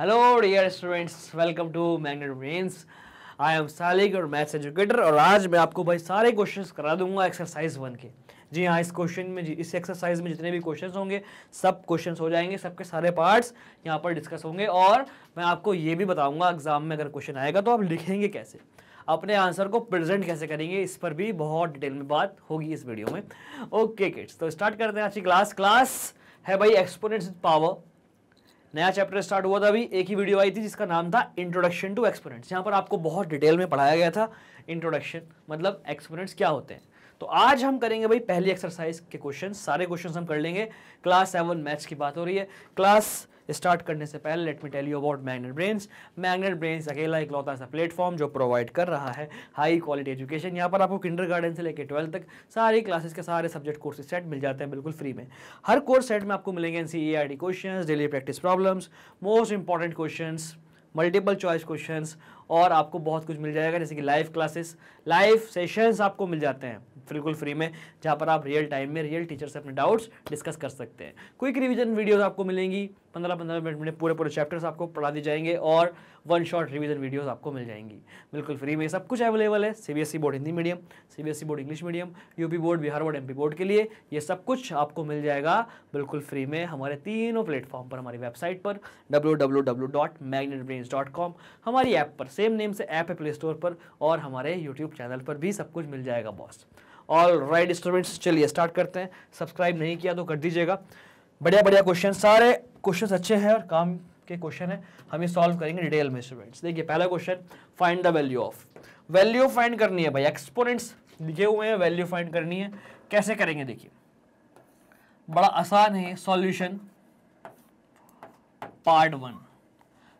Hello dear students welcome to Magnet Brains I am Salik और maths educator और आज मैं आपको भाई सारे क्वेश्चंस करा दूंगा एक्सरसाइज वन के जी हाँ इस क्वेश्चन में जी इस एक्सरसाइज में जितने भी क्वेश्चंस होंगे सब क्वेश्चंस हो जाएंगे सबके सारे पार्ट्स यहाँ पर डिस्कस होंगे और मैं आपको ये भी बताऊँगा एग्जाम में अगर क्वेश्चन आएगा तो आप लिखेंगे कैसे अपने आंसर को प्रेजेंट कैसे करेंगे इस पर भी बहुत डिटेल में बात होगी इस वीडियो में ओके किड्स तो स्टार्ट करते हैं आज की क्लास क्लास है भाई एक्सपोनेंट्स पावर नया चैप्टर स्टार्ट हुआ था अभी एक ही वीडियो आई थी जिसका नाम था इंट्रोडक्शन टू एक्सपोरेंट्स यहाँ पर आपको बहुत डिटेल में पढ़ाया गया था इंट्रोडक्शन मतलब एक्सपोरेंट्स क्या होते हैं तो आज हम करेंगे भाई पहली एक्सरसाइज के क्वेश्चन सारे क्वेश्चन हम कर लेंगे क्लास सेवन मैथ्स की बात हो रही है क्लास स्टार्ट करने से पहले let me tell you about Magnet Brains Magnet Brains अकेला एक लौता ऐसा प्लेटफॉर्म जो प्रोवाइड कर रहा है हाई क्वालिटी एजुकेशन यहाँ पर आपको किंडर गार्डन से लेकर ट्वेल्थ तक सारी क्लासेस के सारे सब्जेक्ट कोर्सेज सेट मिल जाते हैं बिल्कुल फ्री में हर कोर्स सेट में आपको मिलेंगे N C question daily practice problems most important question multiple choice questions और आपको बहुत कुछ मिल जाएगा जैसे कि लाइव क्लासेस लाइव सेशंस आपको मिल जाते हैं बिल्कुल फ्री में जहाँ पर आप रियल टाइम में रियल टीचर से अपने डाउट्स डिस्कस कर सकते हैं क्विक रिविजन वीडियोस आपको मिलेंगी पंद्रह पंद्रह मिनट में पूरे पूरे चैप्टर्स आपको पढ़ा दिए जाएंगे और वन शॉट रिवीजन वीडियोस आपको मिल जाएंगी बिल्कुल फ्री में सब कुछ अवेलेबल है CBSE board Hindi medium CBSE board English medium UP board Bihar board MP board के लिए ये सब कुछ आपको मिल जाएगा बिल्कुल फ्री में हमारे तीनों प्लेटफॉर्म पर हमारी वेबसाइट पर डब्ल्यू हमारी ऐप पर सेम नेम से ऐप है प्ले स्टोर पर और हमारे यूट्यूब चैनल पर भी सब कुछ मिल जाएगा बॉस और राइट स्टूडेंट्स चलिए स्टार्ट करते हैं सब्सक्राइब नहीं किया तो कर दीजिएगा बढ़िया बढ़िया क्वेश्चन सारे क्वेश्चन अच्छे हैं और काम के क्वेश्चन है हम ये सॉल्व करेंगे डिटेल में स्टूडेंट्स देखिए पहला question find the value of value find करनी है भाई एक्सपोनेंट्स लिखे हुए हैं वैल्यू फाइंड करनी है कैसे करेंगे देखिए बड़ा आसान है solution part one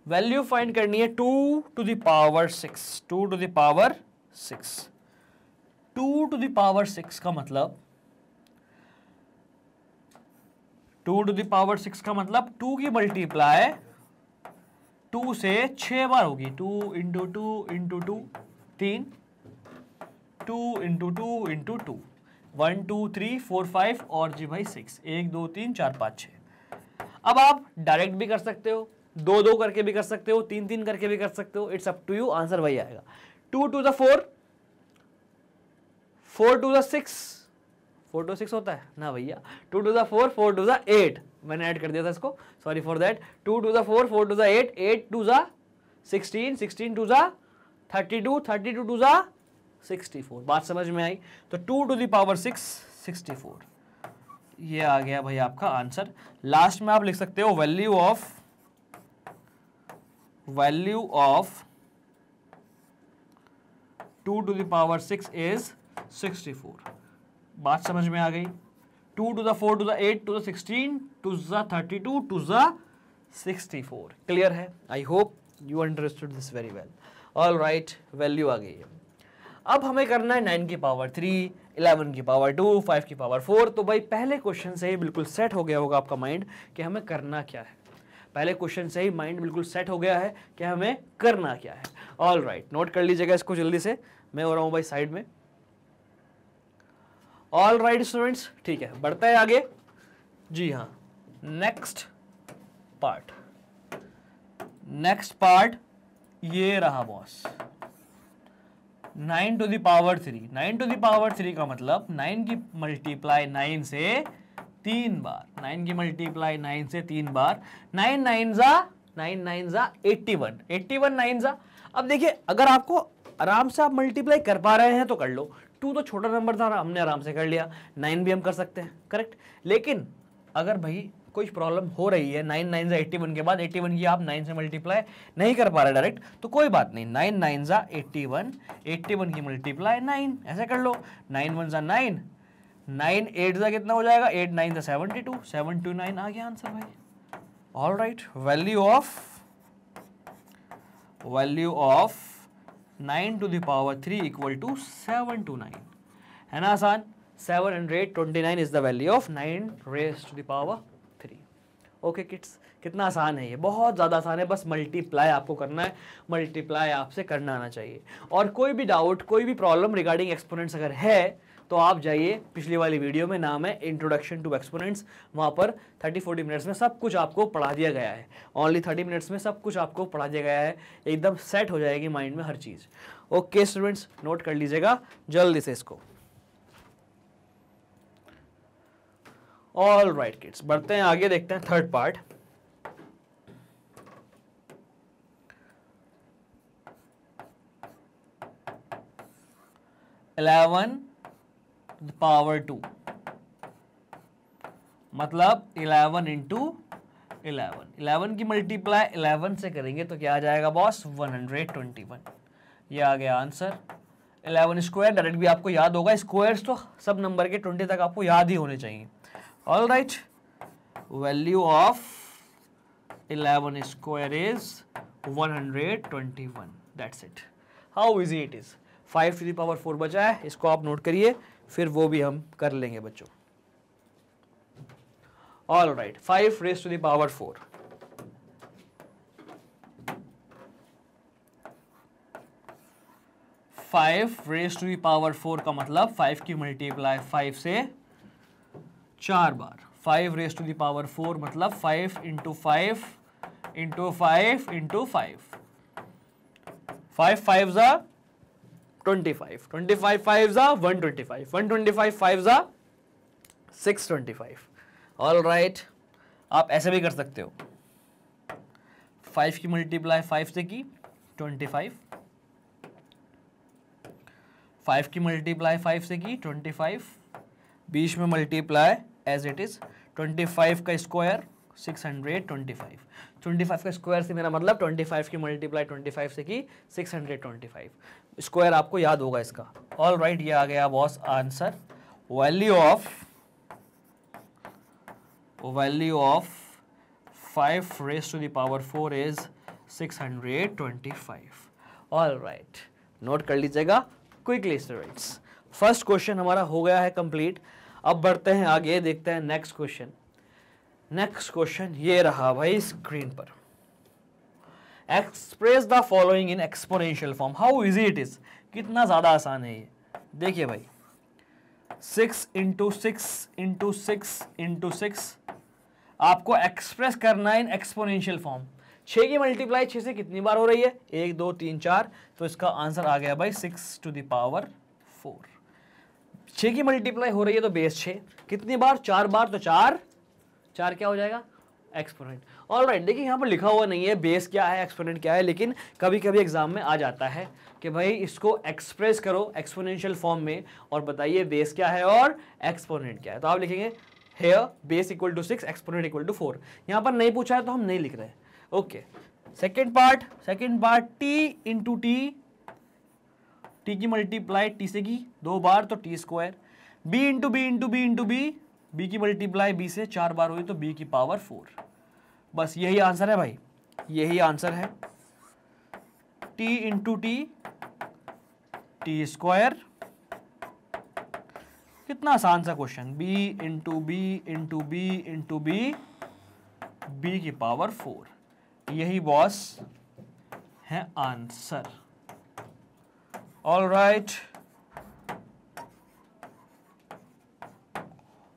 value find करनी है two to the power six two to the power six two to the power six का मतलब टू टू दावर सिक्स का मतलब टू की मल्टीप्लाई टू से छः बार होगी two into two into two तीन two into two into two one two three four five और जी भाई सिक्स एक दो तीन चार पाँच छः अब आप डायरेक्ट भी कर सकते हो दो दो करके भी कर सकते हो तीन तीन करके भी कर सकते हो it's up to you answer वही आएगा two to the four four to the six four two six होता है ना भैया टू टू ज़ा फोर फोर टू ज़ा एट मैंने ऐड कर दिया था इसको sorry for that two two ज़ा फोर फोर टू ज़ा एट एट टू ज़ा सिक्सटीन सिक्सटीन टू ज़ा thirty two thirty two two ज़ा सिक्सटी फोर बात समझ में आई तो two to the power six sixty four ये आ गया भाई आपका आंसर लास्ट में आप लिख सकते हो value of value of two to the power six is sixty four बात समझ में आ गई two to the four to the eight two sixteen two thirty two two ज़ा सिक्सटी फोर क्लियर है I hope you understood this very well all right value आ गई है अब हमें करना है नाइन की पावर थ्री इलेवन की पावर टू फाइव की पावर फोर तो भाई पहले क्वेश्चन से ही बिल्कुल सेट हो गया होगा आपका माइंड कि हमें करना क्या है पहले क्वेश्चन से ही माइंड बिल्कुल सेट हो गया है कि हमें करना क्या है ऑल राइट नोट कर लीजिएगा इसको जल्दी से मैं हो रहा हूँ भाई साइड में ऑल राइट स्टूडेंट्स ठीक है बढ़ते हैं आगे जी हाँ नेक्स्ट पार्ट नेक्स्ट पार्ट ये रहा boss nine to the power three nine to the power three का मतलब नाइन की मल्टीप्लाई नाइन से तीन बार नाइन की मल्टीप्लाई नाइन से तीन बार नाइन नाइन जा नाइन नाइन जा eighty one eighty one nine जा अब देखिए अगर आपको आराम से आप मल्टीप्लाई कर पा रहे हैं तो कर लो टू तो छोटा नंबर था हमने आराम से कर लिया नाइन भी हम कर सकते हैं करेक्ट लेकिन अगर भाई कोई प्रॉब्लम हो रही है नाइन नाइन ज़ा एट्टी वन के बाद एट्टी वन की आप नाइन से मल्टीप्लाई नहीं कर पा रहे डायरेक्ट तो कोई बात नहीं नाइन नाइन ज़ा एट्टी वन एट्टी वन की मल्टीप्लाई नाइन ऐसे कर लो नाइन वन ज़ा नाइन नाइन एट ज़ा कितना हो जाएगा एट नाइन ज़ा seventy two seven two nine आ गया आंसर भाई all right value of value of nine to the power three equal to seven two nine है ना आसान seven hundred twenty nine is the value of nine raise to the power three okay किट्स कितना आसान है ये बहुत ज़्यादा आसान है बस मल्टीप्लाई आपको करना है मल्टीप्लाई आपसे करना आना चाहिए और कोई भी डाउट कोई भी प्रॉब्लम रिगार्डिंग एक्सपोनेंट्स अगर है तो आप जाइए पिछली वाली वीडियो में नाम है इंट्रोडक्शन टू एक्सपोनेंट्स वहाँ पर थर्टी फोर्टी मिनट्स में सब कुछ आपको पढ़ा दिया गया है ओनली थर्टी मिनट्स में सब कुछ आपको पढ़ा दिया गया है एकदम सेट हो जाएगी माइंड में हर चीज़ ओके स्टूडेंट्स नोट कर लीजिएगा जल्दी से इसको ऑल राइट किड्स बढ़ते हैं आगे देखते हैं third part eleven power two मतलब इलेवन इंटू इलेवन इलेवन की मल्टीप्लाई इलेवन से करेंगे तो क्या आ जाएगा boss one hundred twenty one ये आ गया आंसर इलेवन स्क्वायर डायरेक्ट भी आपको याद होगा स्क्वायर्स तो सब नंबर के ट्वेंटी तक आपको याद ही होने चाहिए all right value of eleven square is one hundred twenty one that's it how easy it is five to power four बचा है इसको आप नोट करिए फिर वो भी हम कर लेंगे बच्चों all right five raise to the power four five raise to the power four का मतलब फाइव की मल्टीप्लाई फाइव से चार बार five raise to the power four मतलब five into five into five into five five five ज़ा ऑल राइट आप ऐसे भी कर सकते हो फाइव की मल्टीप्लाई फाइव से की ट्वेंटी फाइव फाइव की मल्टीप्लाई फाइव से की ट्वेंटी फाइव बीच में multiply as it is twenty five का square six hundred twenty five twenty five का स्क्वायर से मेरा मतलब ट्वेंटी फाइव की मल्टीप्लाई ट्वेंटी फाइव से की six hundred twenty five square आपको याद होगा इसका ऑल राइट right, ये आ गया boss answer value of value of five raise to the power four is six hundred twenty five all right note कर लीजिएगा क्विकली स्टूडेंट्स फर्स्ट क्वेश्चन हमारा हो गया है कंप्लीट अब बढ़ते हैं आगे देखते हैं नेक्स्ट क्वेश्चन नेक्स्ट क्वेश्चन ये रहा भाई स्क्रीन पर express the following in exponential form how easy it is कितना ज़्यादा आसान है ये देखिए भाई six into six into six into six आपको एक्सप्रेस करना है इन एक्सपोनेंशियल फॉर्म छः की मल्टीप्लाई छः से कितनी बार हो रही है एक दो तीन चार तो इसका आंसर आ गया भाई सिक्स टू दावर फोर छः की मल्टीप्लाई हो रही है तो बेस छः कितनी बार चार बार तो चार चार क्या हो जाएगा एक्सपोनेंट ऑल राइट देखिए यहाँ पर लिखा हुआ नहीं है बेस क्या है एक्सपोनेंट क्या है लेकिन कभी कभी एग्जाम में आ जाता है कि भाई इसको एक्सप्रेस करो एक्सपोनेंशियल फॉर्म में और बताइए बेस क्या है और एक्सपोनेंट क्या है तो आप लिखेंगे here base equal to six exponent equal to four यहाँ पर नहीं पूछा है तो हम नहीं लिख रहे okay second part second part T into T T की मल्टीप्लाई टी से की दो बार तो T square B into B into B into B B की मल्टीप्लाई बी से चार बार हुई तो बी की पावर फोर बस यही आंसर है भाई यही आंसर है T into T T square कितना आसान सा question B into B into B into B B की पावर फोर यही बॉस है answer all right right.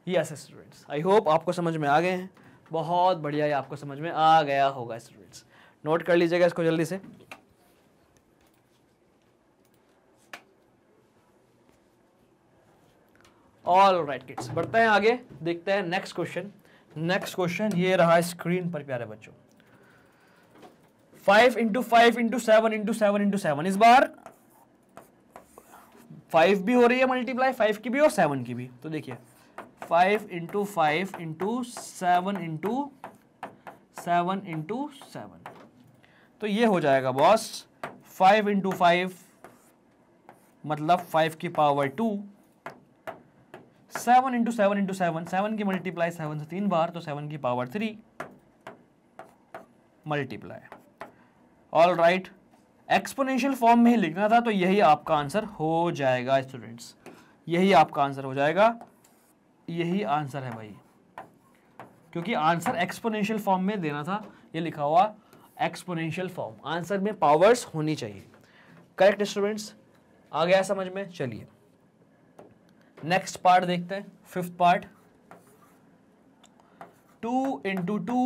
Yes students I hope आपको समझ में आ गए हैं बहुत बढ़िया आपको समझ में आ गया होगा स्टूडेंट्स नोट कर लीजिएगा इसको जल्दी से ऑल राइट किड्स बढ़ते हैं आगे देखते हैं नेक्स्ट क्वेश्चन नेक्स्ट क्वेश्चन ये रहा स्क्रीन पर प्यारे बच्चों five into five into seven into seven into seven इस बार फाइव भी हो रही है मल्टीप्लाई फाइव की भी और सेवन की भी तो देखिए five into five into seven into seven into seven तो ये हो जाएगा बॉस फाइव इंटू फाइव मतलब फाइव की power two seven into seven into seven seven की मल्टीप्लाई सेवन से तीन बार तो सेवन की power three multiply all right exponential form में ही लिखना था तो यही आपका आंसर हो जाएगा स्टूडेंट्स यही आपका आंसर हो जाएगा यही आंसर है भाई क्योंकि आंसर एक्सपोनेंशियल फॉर्म में देना था ये लिखा हुआ एक्सपोनेंशियल फॉर्म आंसर में पावर्स होनी चाहिए करेक्ट स्टूडेंट्स आ गया समझ में चलिए नेक्स्ट पार्ट देखते हैं fifth part two into two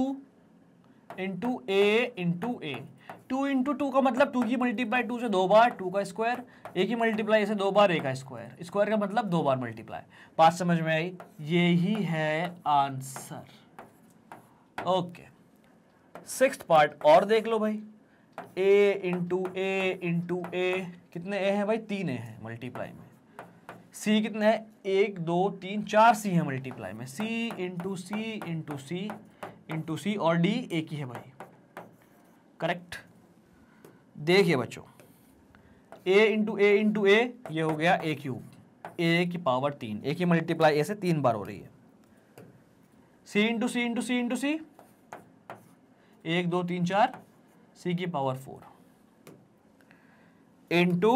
into A into A two into two का मतलब टू की मल्टीप्लाई टू से दो बार टू का स्क्वायर एक ही मल्टीप्लाई से दो बार एक का स्क्वायर स्क्वायर का मतलब दो बार मल्टीप्लाई बात समझ में आई ये ही है आंसर ओके सिक्स पार्ट और देख लो भाई ए इंटू ए इंटू ए कितने ए हैं भाई तीन ए हैं मल्टीप्लाई में सी कितने हैं एक दो तीन चार सी है मल्टीप्लाई में C into C into C into C और डी एक ही है भाई करेक्ट देखिए बच्चों ए इंटू ए इंटू ए ये हो गया ए क्यूब ए की पावर तीन ए की मल्टीप्लाई ए से तीन बार हो रही है C into C into C into C एक दो तीन चार सी की पावर फोर इंटू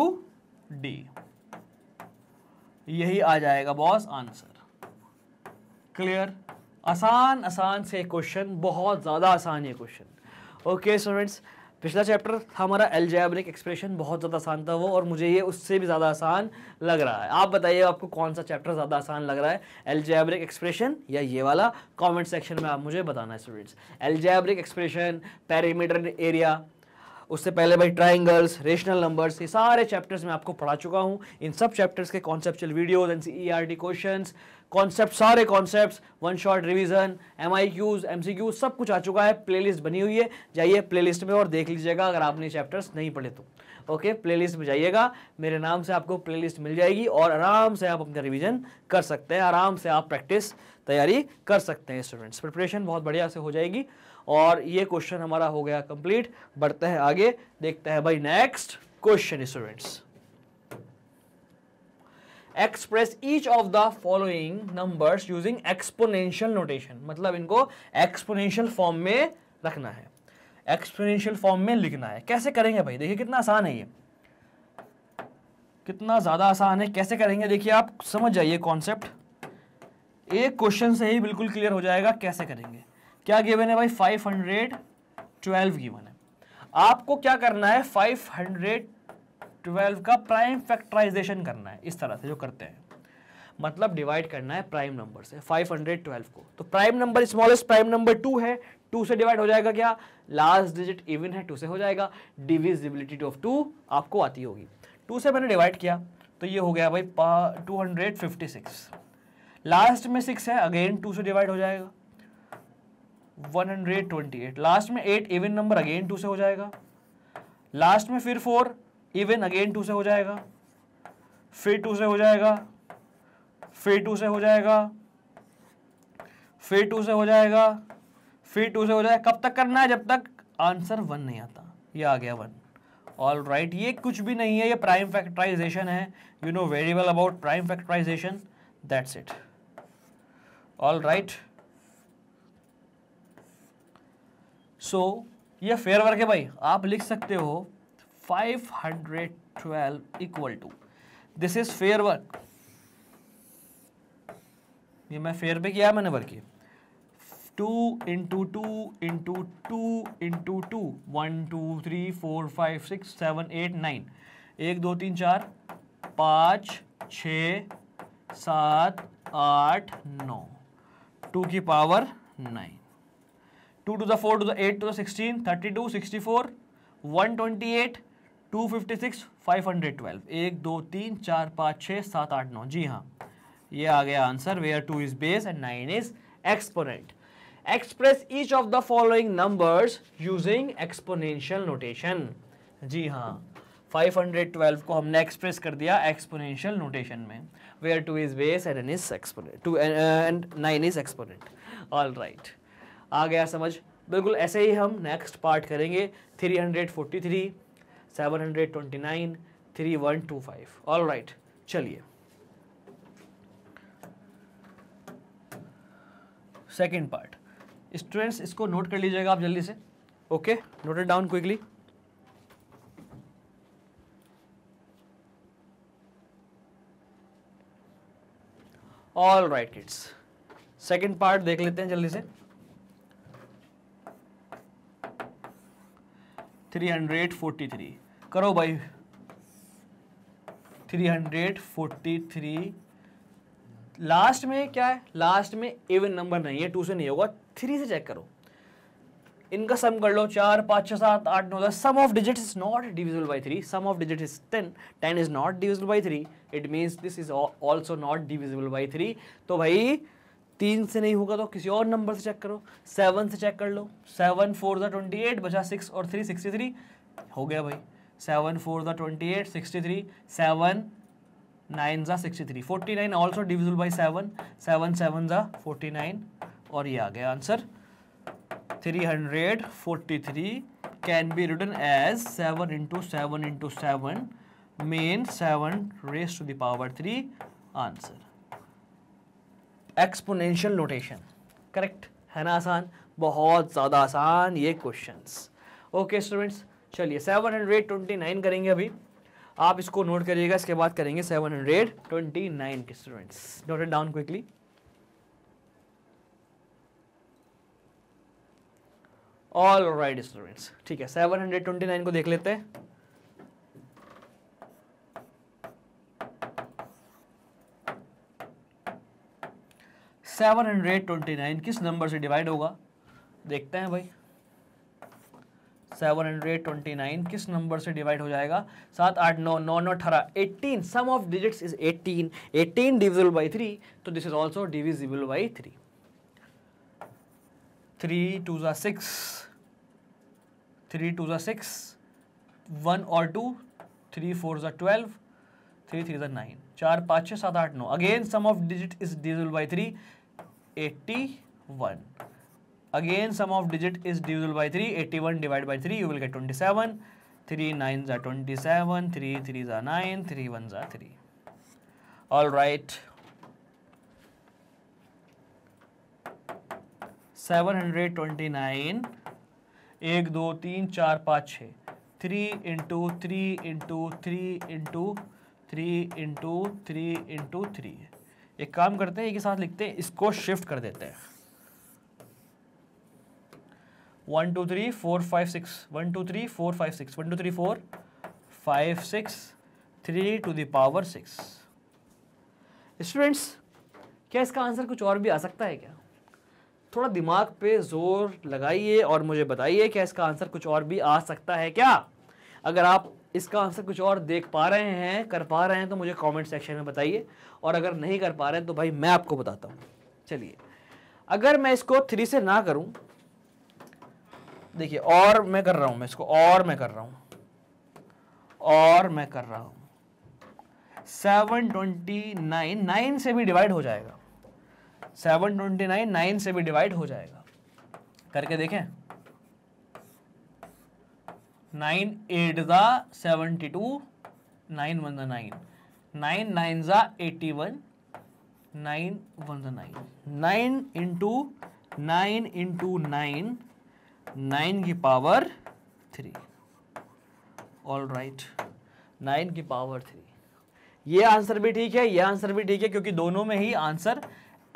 डी यही आ जाएगा बॉस आंसर क्लियर आसान आसान से क्वेश्चन बहुत ज़्यादा आसान है क्वेश्चन ओके स्टूडेंट्स पिछला चैप्टर था हमारा एल्जेब्रिक एक्सप्रेशन बहुत ज़्यादा आसान था वो और मुझे ये उससे भी ज़्यादा आसान लग रहा है आप बताइए आपको कौन सा चैप्टर ज़्यादा आसान लग रहा है एल्जेब्रिक एक्सप्रेशन या ये वाला कमेंट सेक्शन में आप मुझे बताना है students algebraic expression perimeter area उससे पहले भाई ट्राइंगल्स रेशनल नंबर्स ये सारे चैप्टर्स में आपको पढ़ा चुका हूँ इन सब चैप्टर्स के conceptual videos N C E R question concept सारे concept one shot revision M I Qs M C Qs सब कुछ आ चुका है लिस्ट बनी हुई है जाइए लिस्ट में और देख लीजिएगा अगर आपने चैप्टर्स नहीं पढ़े तो ओके लिस्ट में जाइएगा मेरे नाम से आपको लिस्ट मिल जाएगी और आराम से आप अपना रिविजन कर सकते हैं आराम से आप प्रैक्टिस तैयारी कर सकते हैं स्टूडेंट्स प्रिपरेशन बहुत बढ़िया से हो जाएगी और ये क्वेश्चन हमारा हो गया कंप्लीट बढ़ते हैं आगे देखते हैं भाई next question students express each of the following numbers using exponential notation मतलब इनको एक्सपोनेंशियल फॉर्म में रखना है एक्सपोनेंशियल फॉर्म में लिखना है कैसे करेंगे भाई देखिए कितना आसान है ये कितना ज़्यादा आसान है कैसे करेंगे देखिए आप समझ जाइए कॉन्सेप्ट एक क्वेश्चन से ही बिल्कुल क्लियर हो जाएगा कैसे करेंगे क्या गिवन है भाई फाइव हंड्रेड ट्वेल्व गिवन है आपको क्या करना है फाइव हंड्रेड ट्वेल्व का प्राइम फैक्टराइजेशन करना है इस तरह से जो करते हैं मतलब डिवाइड करना है प्राइम नंबर से 512 को तो prime number smallest prime number two है टू से डिवाइड हो जाएगा क्या लास्ट डिजिट इवन है टू से हो जाएगा डिविजिबिलिटी ऑफ टू आपको आती होगी टू से मैंने डिवाइड किया तो ये हो गया भाई two hundred fifty six last में सिक्स है अगेन टू से डिवाइड हो जाएगा 128 लास्ट में eight even number again two से हो जाएगा लास्ट में फिर फोर इवन अगेन टू से हो जाएगा फिर टू से हो जाएगा फिर टू से हो जाएगा फिर टू से हो जाएगा फिर टू से हो जाएगा कब तक करना है जब तक आंसर वन नहीं आता ये आ गया वन ऑल राइट ये कुछ भी नहीं है ये प्राइम फैक्टराइजेशन है you know very well about prime factorization that's it all right so so, ये फेयर वर्क है भाई आप लिख सकते हो 512 equal to this is fair work ये मैं फेयर पे किया मैंने वर्क ये two into two into two into two one two three four five six seven eight nine एक दो तीन चार पाँच छ सात आठ नौ टू की power nine two to the four to the eight two sixteen thirty two sixty four one twenty eight two fifty six five hundred twelve एक दो तीन चार पाँच छः सात आठ नौ जी हाँ ये आ गया answer where two is base and nine is exponent express each of the following numbers using exponential notation जी हाँ 512 को हमने एक्सप्रेस कर दिया एक्सपोनेंशियल नोटेशन में where two is base and n is exponent two and nine is exponent all right आ गया समझ बिल्कुल ऐसे ही हम नेक्स्ट पार्ट करेंगे three hundred forty three seven hundred twenty nine three one two five all right चलिए second part students इसको नोट कर लीजिएगा आप जल्दी से okay note it down quickly all right kids second part देख लेते हैं जल्दी से थ्री हंड्रेड फोर्टी थ्री करो भाई three hundred forty three last में क्या है लास्ट में इवन नंबर नहीं है टू से नहीं होगा थ्री से चेक करो इनका सम कर लो चार पाँच छः सात आठ नौ दस sum of digit is not divisible by three sum of digit is ten ten is not divisible by three it means this is also not divisible by three तो भाई तीन से नहीं होगा तो किसी और नंबर से चेक करो सेवन से चेक कर लो सेवन फोर ज़ा ट्वेंटी एट बचा सिक्स और थ्री सिक्सटी थ्री हो गया भाई सेवन फोर ज़ा twenty eight sixty three seven nine ज़ा sixty three forty nine also divisible by seven seven seven ज़ा फोर्टी नाइन और ये आ गया answer three hundred forty three can be written as seven into seven into seven mean seven raise to the power three answer exponential notation correct है ना आसान बहुत ज़्यादा आसान ये क्वेश्चंस ओके स्टूडेंट्स चलिए सेवन हंड्रेड ट्वेंटी नाइन करेंगे अभी आप इसको नोट करिएगा इसके बाद करेंगे सेवन हंड्रेड ट्वेंटी नाइन के students note it down quickly all right students ठीक है सेवन हंड्रेड ट्वेंटी नाइन को देख लेते हैं सेवन हंड्रेड ट्वेंटी नाइन किस नंबर से डिवाइड होगा देखते हैं भाई सेवन हंड्रेड ट्वेंटी नाइन किस नंबर से डिवाइड हो जाएगा सात आठ नौ नौ नौ अठारह eighteen sum of digits is eighteen eighteen divisible by three तो this is also divisible by three three two ज़ा सिक्स थ्री टू ज़ा सिक्स वन और टू थ्री फोर ज़ा ट्वेल्व थ्री थ्री ज़ा नाइन चार पाँच छः सात आठ नौ again sum of digit is divisible by three 81 again sum of digit is divisible by 3 81 divided by 3 you will get 27 3 nines are 27 3 threes are 9 3 ones are 3 all right 729 एक दो तीन चार पाँच छः three into three into three into three into three into three एक काम करते हैं एक ही साथ लिखते हैं इसको शिफ्ट कर देते हैं one two three four five six one two three four five six one two three four five six three to the power six students क्या इसका आंसर कुछ और भी आ सकता है क्या थोड़ा दिमाग पे जोर लगाइए और मुझे बताइए क्या इसका आंसर कुछ और भी आ सकता है क्या अगर आप इसका आंसर कुछ और देख पा रहे हैं कर पा रहे हैं तो मुझे कमेंट सेक्शन में बताइए और अगर नहीं कर पा रहे हैं तो भाई मैं आपको बताता हूँ चलिए अगर मैं इसको थ्री से ना करूँ देखिए और मैं कर रहा हूँ मैं इसको और मैं कर रहा हूँ और मैं कर रहा हूँ सेवन ट्वेंटी नाइन नाइन से भी डिवाइड हो जाएगा सेवन ट्वेंटी नाइन नाइन से भी डिवाइड हो जाएगा करके देखें नाइन एट ज़ा सेवेंटी टू नाइन वन ज़ा नाइन नाइन नाइन ज़ा एटी वन नाइन वन ज़ा nine nine into nine into nine nine की power three all right nine की पावर थ्री ये आंसर भी ठीक है ये आंसर भी ठीक है क्योंकि दोनों में ही आंसर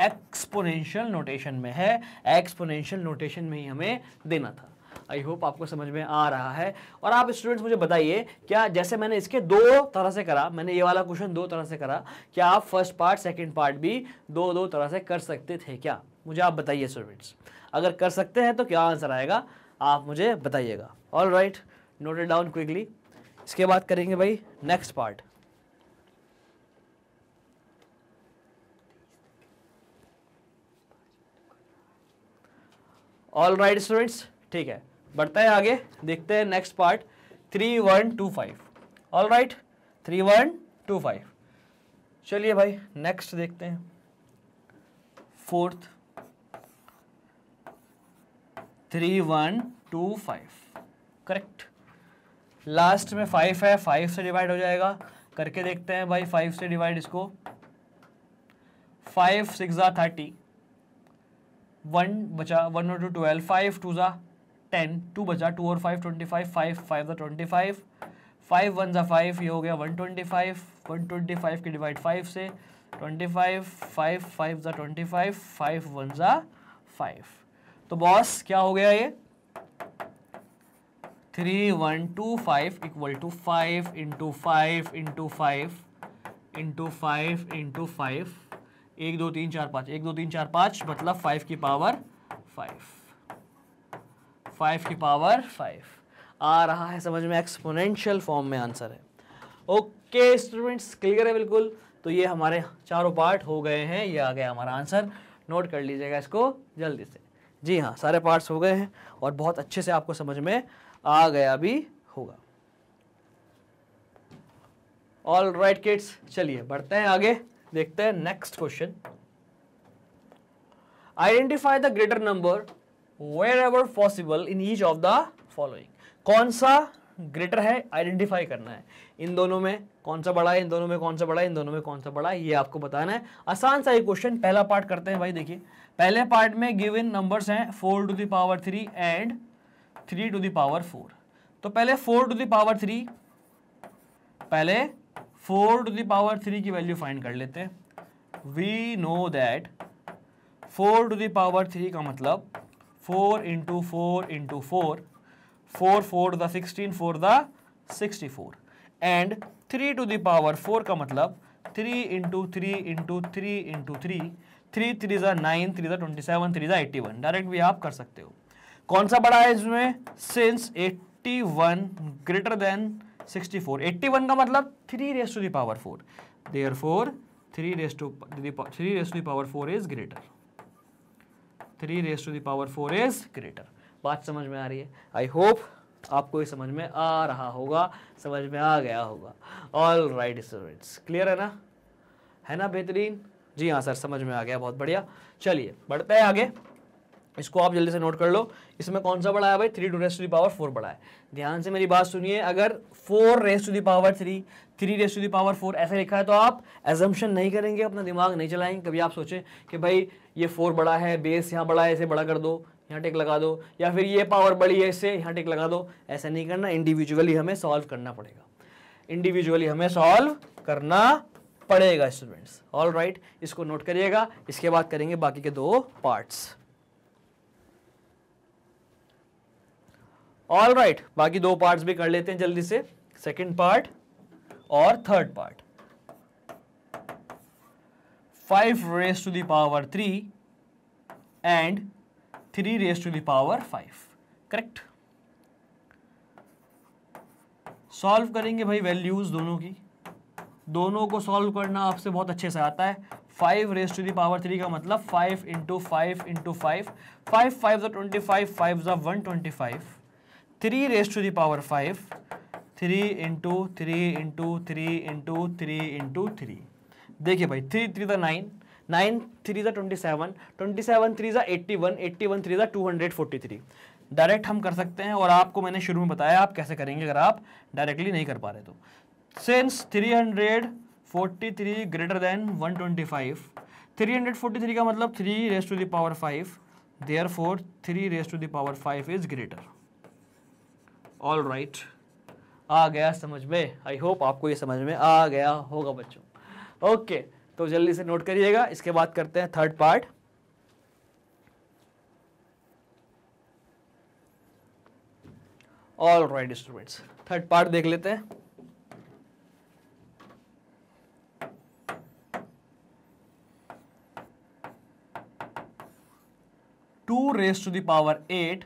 एक्सपोनेंशियल नोटेशन में है एक्सपोनेंशियल नोटेशन में ही हमें देना था आई होप आपको समझ में आ रहा है और आप स्टूडेंट्स मुझे बताइए क्या जैसे मैंने इसके दो तरह से करा मैंने ये वाला क्वेश्चन दो तरह से करा क्या आप फर्स्ट पार्ट सेकेंड पार्ट भी दो दो तरह से कर सकते थे क्या मुझे आप बताइए स्टूडेंट्स अगर कर सकते हैं तो क्या आंसर आएगा आप मुझे बताइएगा all right noted down quickly इसके बाद करेंगे भाई next part all right students ठीक है बढ़ता है आगे देखते हैं next part three one two five all right three one two five चलिए भाई नेक्स्ट देखते हैं fourth three one two five correct last में फाइव है फाइव से डिवाइड हो जाएगा करके देखते हैं भाई फाइव से डिवाइड इसको फाइव सिक्स ज़ा थर्टी वन बचा one two twelve five two ज़ा टेन टू बचा टू और five twenty five five five ज़ा ट्वेंटी फाइव फाइव वन ज़ा फाइव ये हो गया one twenty five one twenty five की डिवाइड फाइव से ट्वेंटी फाइव फाइव फाइव ज़ा ट्वेंटी फाइव फाइव वन ज़ा फाइव तो बॉस क्या हो गया ये three one two five equal to five into five into five into five into five एक दो तीन चार पाँच एक दो तीन चार पाँच मतलब फाइव की पावर फाइव फाइव की पावर फाइव आ रहा है समझ में एक्सपोनेंशियल फॉर्म में आंसर है ओके स्टूडेंट्स क्लियर है बिल्कुल तो ये हमारे चारों पार्ट हो गए हैं ये आ गया हमारा आंसर नोट कर लीजिएगा इसको जल्दी से जी हाँ सारे पार्ट्स हो गए हैं और बहुत अच्छे से आपको समझ में आ गया भी होगा ऑल राइट किड्स चलिए बढ़ते हैं आगे देखते हैं next question identify the greater number wherever possible in each of the following कौन सा ग्रेटर है आइडेंटिफाई करना है इन दोनों में कौन सा बड़ा है इन दोनों में कौन सा बड़ा है इन दोनों में कौन सा बड़ा है ये आपको बताना है आसान सा ये क्वेश्चन पहला पार्ट करते हैं भाई देखिए पहले पार्ट में गिवन नंबर्स हैं four to the power three and three to the power four तो पहले four to the power three पहले four to the power three की वैल्यू फाइंड कर लेते हैं we know that four to the power three का मतलब four into four into four four four the sixteen four the sixty four and three to the power four का मतलब three into three into three into three three three जा nine three जा twenty seven three जा eighty one direct भी आप कर सकते हो कौन सा बड़ा है इसमें since eighty one greater than sixty four eighty one का मतलब three raise to the power four there four three raise to three raise to the power four is greater three raise to the power four is greater बात समझ में आ रही है I hope आपको ये समझ में आ रहा होगा समझ में आ गया होगा ऑल राइट स्टूडेंट्स क्लियर है ना है ना बेहतरीन जी हाँ सर समझ में आ गया बहुत बढ़िया चलिए बढ़ते हैं आगे इसको आप जल्दी से नोट कर लो इसमें कौन सा बड़ा है भाई three to raise to the power four बड़ा है ध्यान से मेरी बात सुनिए अगर four raise to the power three three raise to the power four ऐसे लिखा है तो आप एजम्पन नहीं करेंगे अपना दिमाग नहीं चलाएंगे कभी आप सोचें कि भाई ये फोर बड़ा है बेस यहाँ बड़ा है इसे बड़ा कर दो यहाँ टेक लगा दो या फिर ये पावर बड़ी है इससे यहाँ टेक लगा दो ऐसा नहीं करना इंडिविजुअली हमें सॉल्व करना पड़ेगा इंडिविजुअली हमें सॉल्व करना पड़ेगा स्टूडेंट्स ऑल राइट इसको नोट करिएगा इसके बाद करेंगे बाकी के दो पार्ट्स ऑल राइट right, बाकी दो पार्ट्स भी कर लेते हैं जल्दी से सेकंड पार्ट और third part five raise to the power three and three raise to the power five correct solve करेंगे भाई वैल्यूज दोनों की दोनों को सॉल्व करना आपसे बहुत अच्छे से आता है five raise to the power three का मतलब five into five into five five five twenty five five ज़ा one twenty five three raise to the power five three into three into three into three into three देखिए भाई three three ज़ा nine nine three ज़ा twenty seven twenty seven three ज़ा eighty one eighty one three ज़ा two hundred forty three direct हम कर सकते हैं और आपको मैंने शुरू में बताया आप कैसे करेंगे अगर आप डायरेक्टली नहीं कर पा रहे तो since three hundred forty three greater than one twenty five three hundred forty three का मतलब three raise to the power five there four three raise to the power five is greater all right आ गया समझ में आई होप आपको ये समझ में आ गया होगा बच्चों ओके okay, तो जल्दी से नोट करिएगा इसके बाद करते हैं third part all right students third part देख लेते हैं two raise to the power eight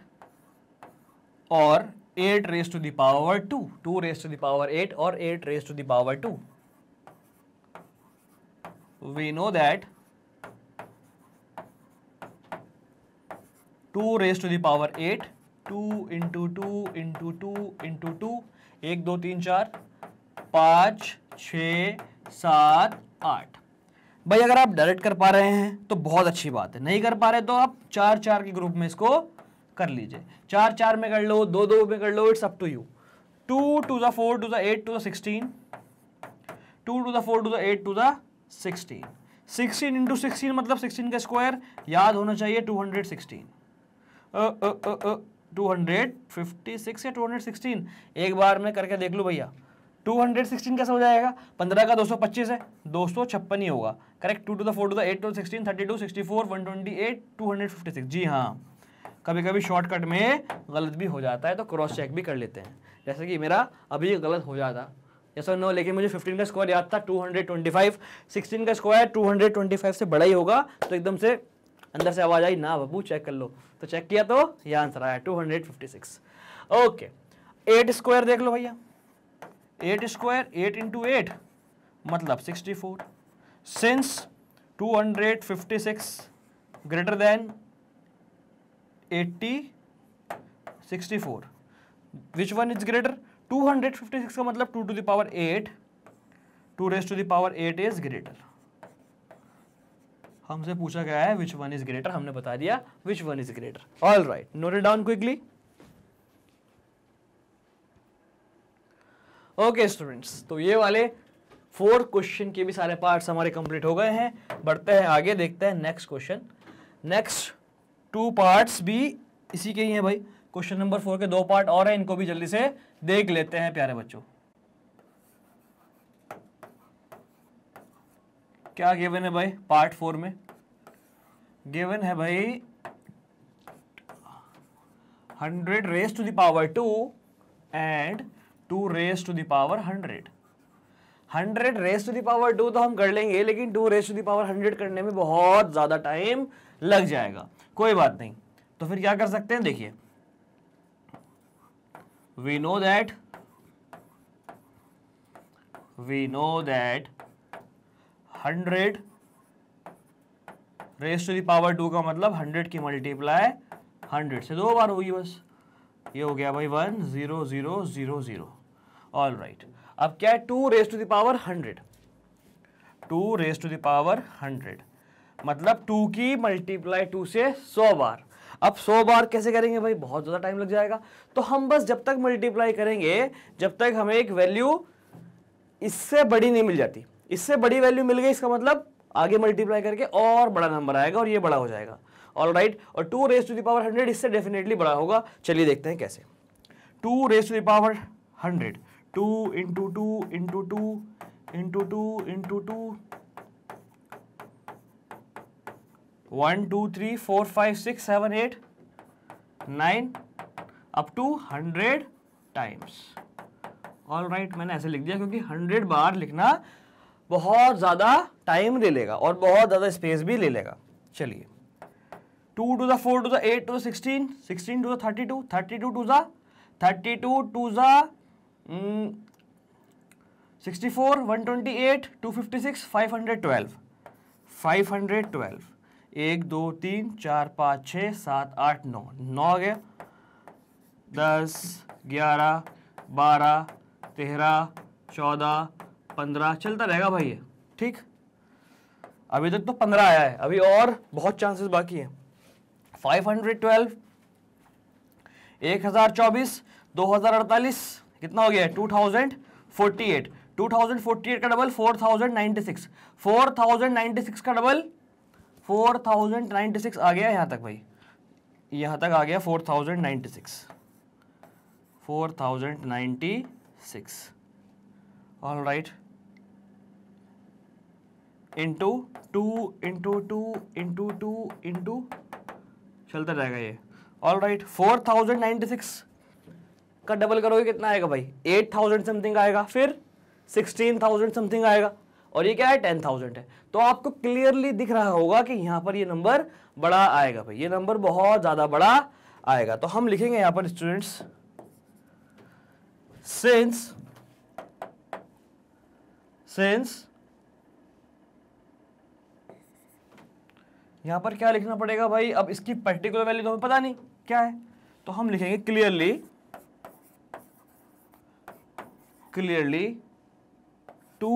और eight raise to the power two two raise to the power eight और eight raise to the power two we know that two raise to the power eight two into two into two into two एक दो तीन चार पाँच छ सात आठ भाई अगर आप डायरेक्ट कर पा रहे हैं तो बहुत अच्छी बात है नहीं कर पा रहे तो आप चार चार के ग्रुप में इसको कर लीजिए चार चार में कर लो दो दो में कर लो it's up to you two to the four to the eight two sixteen sixteen two to the four to the eight two sixteen sixteen sixteen into sixteen मतलब सिक्सटीन का स्क्वायर याद होना चाहिए two hundred sixteen two hundred fifty six या two hundred sixteen एक बार में करके देख लो भैया टू हंड्रेड सिक्सटीन कैसा हो जाएगा पंद्रह का दो सौ पच्चीस है दो सौ छप्पन ही होगा correct two to the four to the eight two sixteen thirty two sixty four one twenty eight two hundred fifty six जी हाँ कभी कभी शॉर्टकट में गलत भी हो जाता है तो क्रॉस चेक भी कर लेते हैं जैसे कि मेरा अभी गलत हो जाता यस नो लेकिन मुझे 15 का स्क्वायर याद था 225 16 का स्क्वायर 225 से बड़ा ही होगा तो एकदम से अंदर से आवाज़ आई ना बबू चेक कर लो तो चेक किया तो ये आंसर आया टू ओके एट स्क्वायर देख लो भैया eight square eight into eight मतलब sixty four since two hundred fifty six greater than eighty sixty four which one is greater two hundred fifty six का मतलब two to the power eight two raise to the power eight is greater हमसे पूछा गया है विच one is greater हमने बता दिया which one is greater all right note down quickly okay students तो ये वाले फोर क्वेश्चन के भी सारे पार्ट्स हमारे कंप्लीट हो गए हैं बढ़ते हैं आगे देखते हैं next question next two parts भी इसी के ही हैं भाई क्वेश्चन नंबर फोर के दो पार्ट और हैं इनको भी जल्दी से देख लेते हैं प्यारे बच्चों क्या गिवन है भाई पार्ट फोर में गिवन है भाई hundred raise to the power two and two raise to the power hundred hundred raise to the power two तो हम कर लेंगे लेकिन two raise to the power hundred करने में बहुत ज़्यादा टाइम लग जाएगा कोई बात नहीं तो फिर क्या कर सकते हैं देखिए we know that we know that hundred raise to the power two का मतलब हंड्रेड की मल्टीप्लाई हंड्रेड से दो बार होगी बस ये हो गया भाई one zero zero zero zero all right अब क्या है two raise to the power hundred two raise to the power hundred मतलब टू की मल्टीप्लाई टू से सौ बार अब सौ बार कैसे करेंगे भाई बहुत ज़्यादा टाइम लग जाएगा तो हम बस जब तक मल्टीप्लाई करेंगे जब तक हमें एक वैल्यू इससे बड़ी नहीं मिल जाती इससे बड़ी वैल्यू मिल गई इसका मतलब आगे मल्टीप्लाई करके और बड़ा नंबर आएगा और ये बड़ा हो जाएगा ऑल राइट right. और two raise to the power hundred इससे डेफिनेटली बड़ा होगा चलिए देखते हैं कैसे two raise to the power hundred two into two into two into two into two one two three four five six seven eight nine up to hundred times all right मैंने ऐसे लिख दिया क्योंकि हंड्रेड बार लिखना बहुत ज़्यादा टाइम ले लेगा और बहुत ज़्यादा स्पेस भी ले लेगा चलिए टू टू ज़ा फोर टू ज़ा eight two sixteen sixteen two thirty thirty two thirty two two ज़ा थर्टी टू टू ज़ा sixty four one twenty eight two fifty six five hundred twelve five hundred twelve एक दो तीन चार पाँच छः सात आठ नौ नौ आ गया दस ग्यारह बारह तेरह चौदह पंद्रह चलता रहेगा भाई ये ठीक अभी तक तो पंद्रह आया है अभी और बहुत चांसेस बाकी हैं फाइव हंड्रेड ट्वेल्व एक हज़ार चौबीस दो हज़ार अड़तालीस कितना हो गया है two thousand forty eight two thousand forty eight का double four thousand ninety six four thousand ninety six का double four thousand ninety six आ गया यहाँ तक भाई यहां तक आ गया four thousand ninety six four thousand ninety six all right into two into two into two into चलता जाएगा ये all right four thousand ninety six का डबल करोगे कितना आएगा भाई एट थाउजेंड समथिंग आएगा फिर सिक्सटीन थाउजेंड समथिंग आएगा और ये क्या है टेन थाउजेंड है तो आपको क्लियरली दिख रहा होगा कि यहाँ पर ये नंबर बड़ा आएगा भाई ये नंबर बहुत ज़्यादा बड़ा आएगा तो हम लिखेंगे यहाँ पर स्टूडेंट्स सेंस सेंस यहाँ पर क्या लिखना पड़ेगा भाई अब इसकी पर्टिकुलर वैल्यू तो हमें पता नहीं क्या है तो हम लिखेंगे clearly clearly two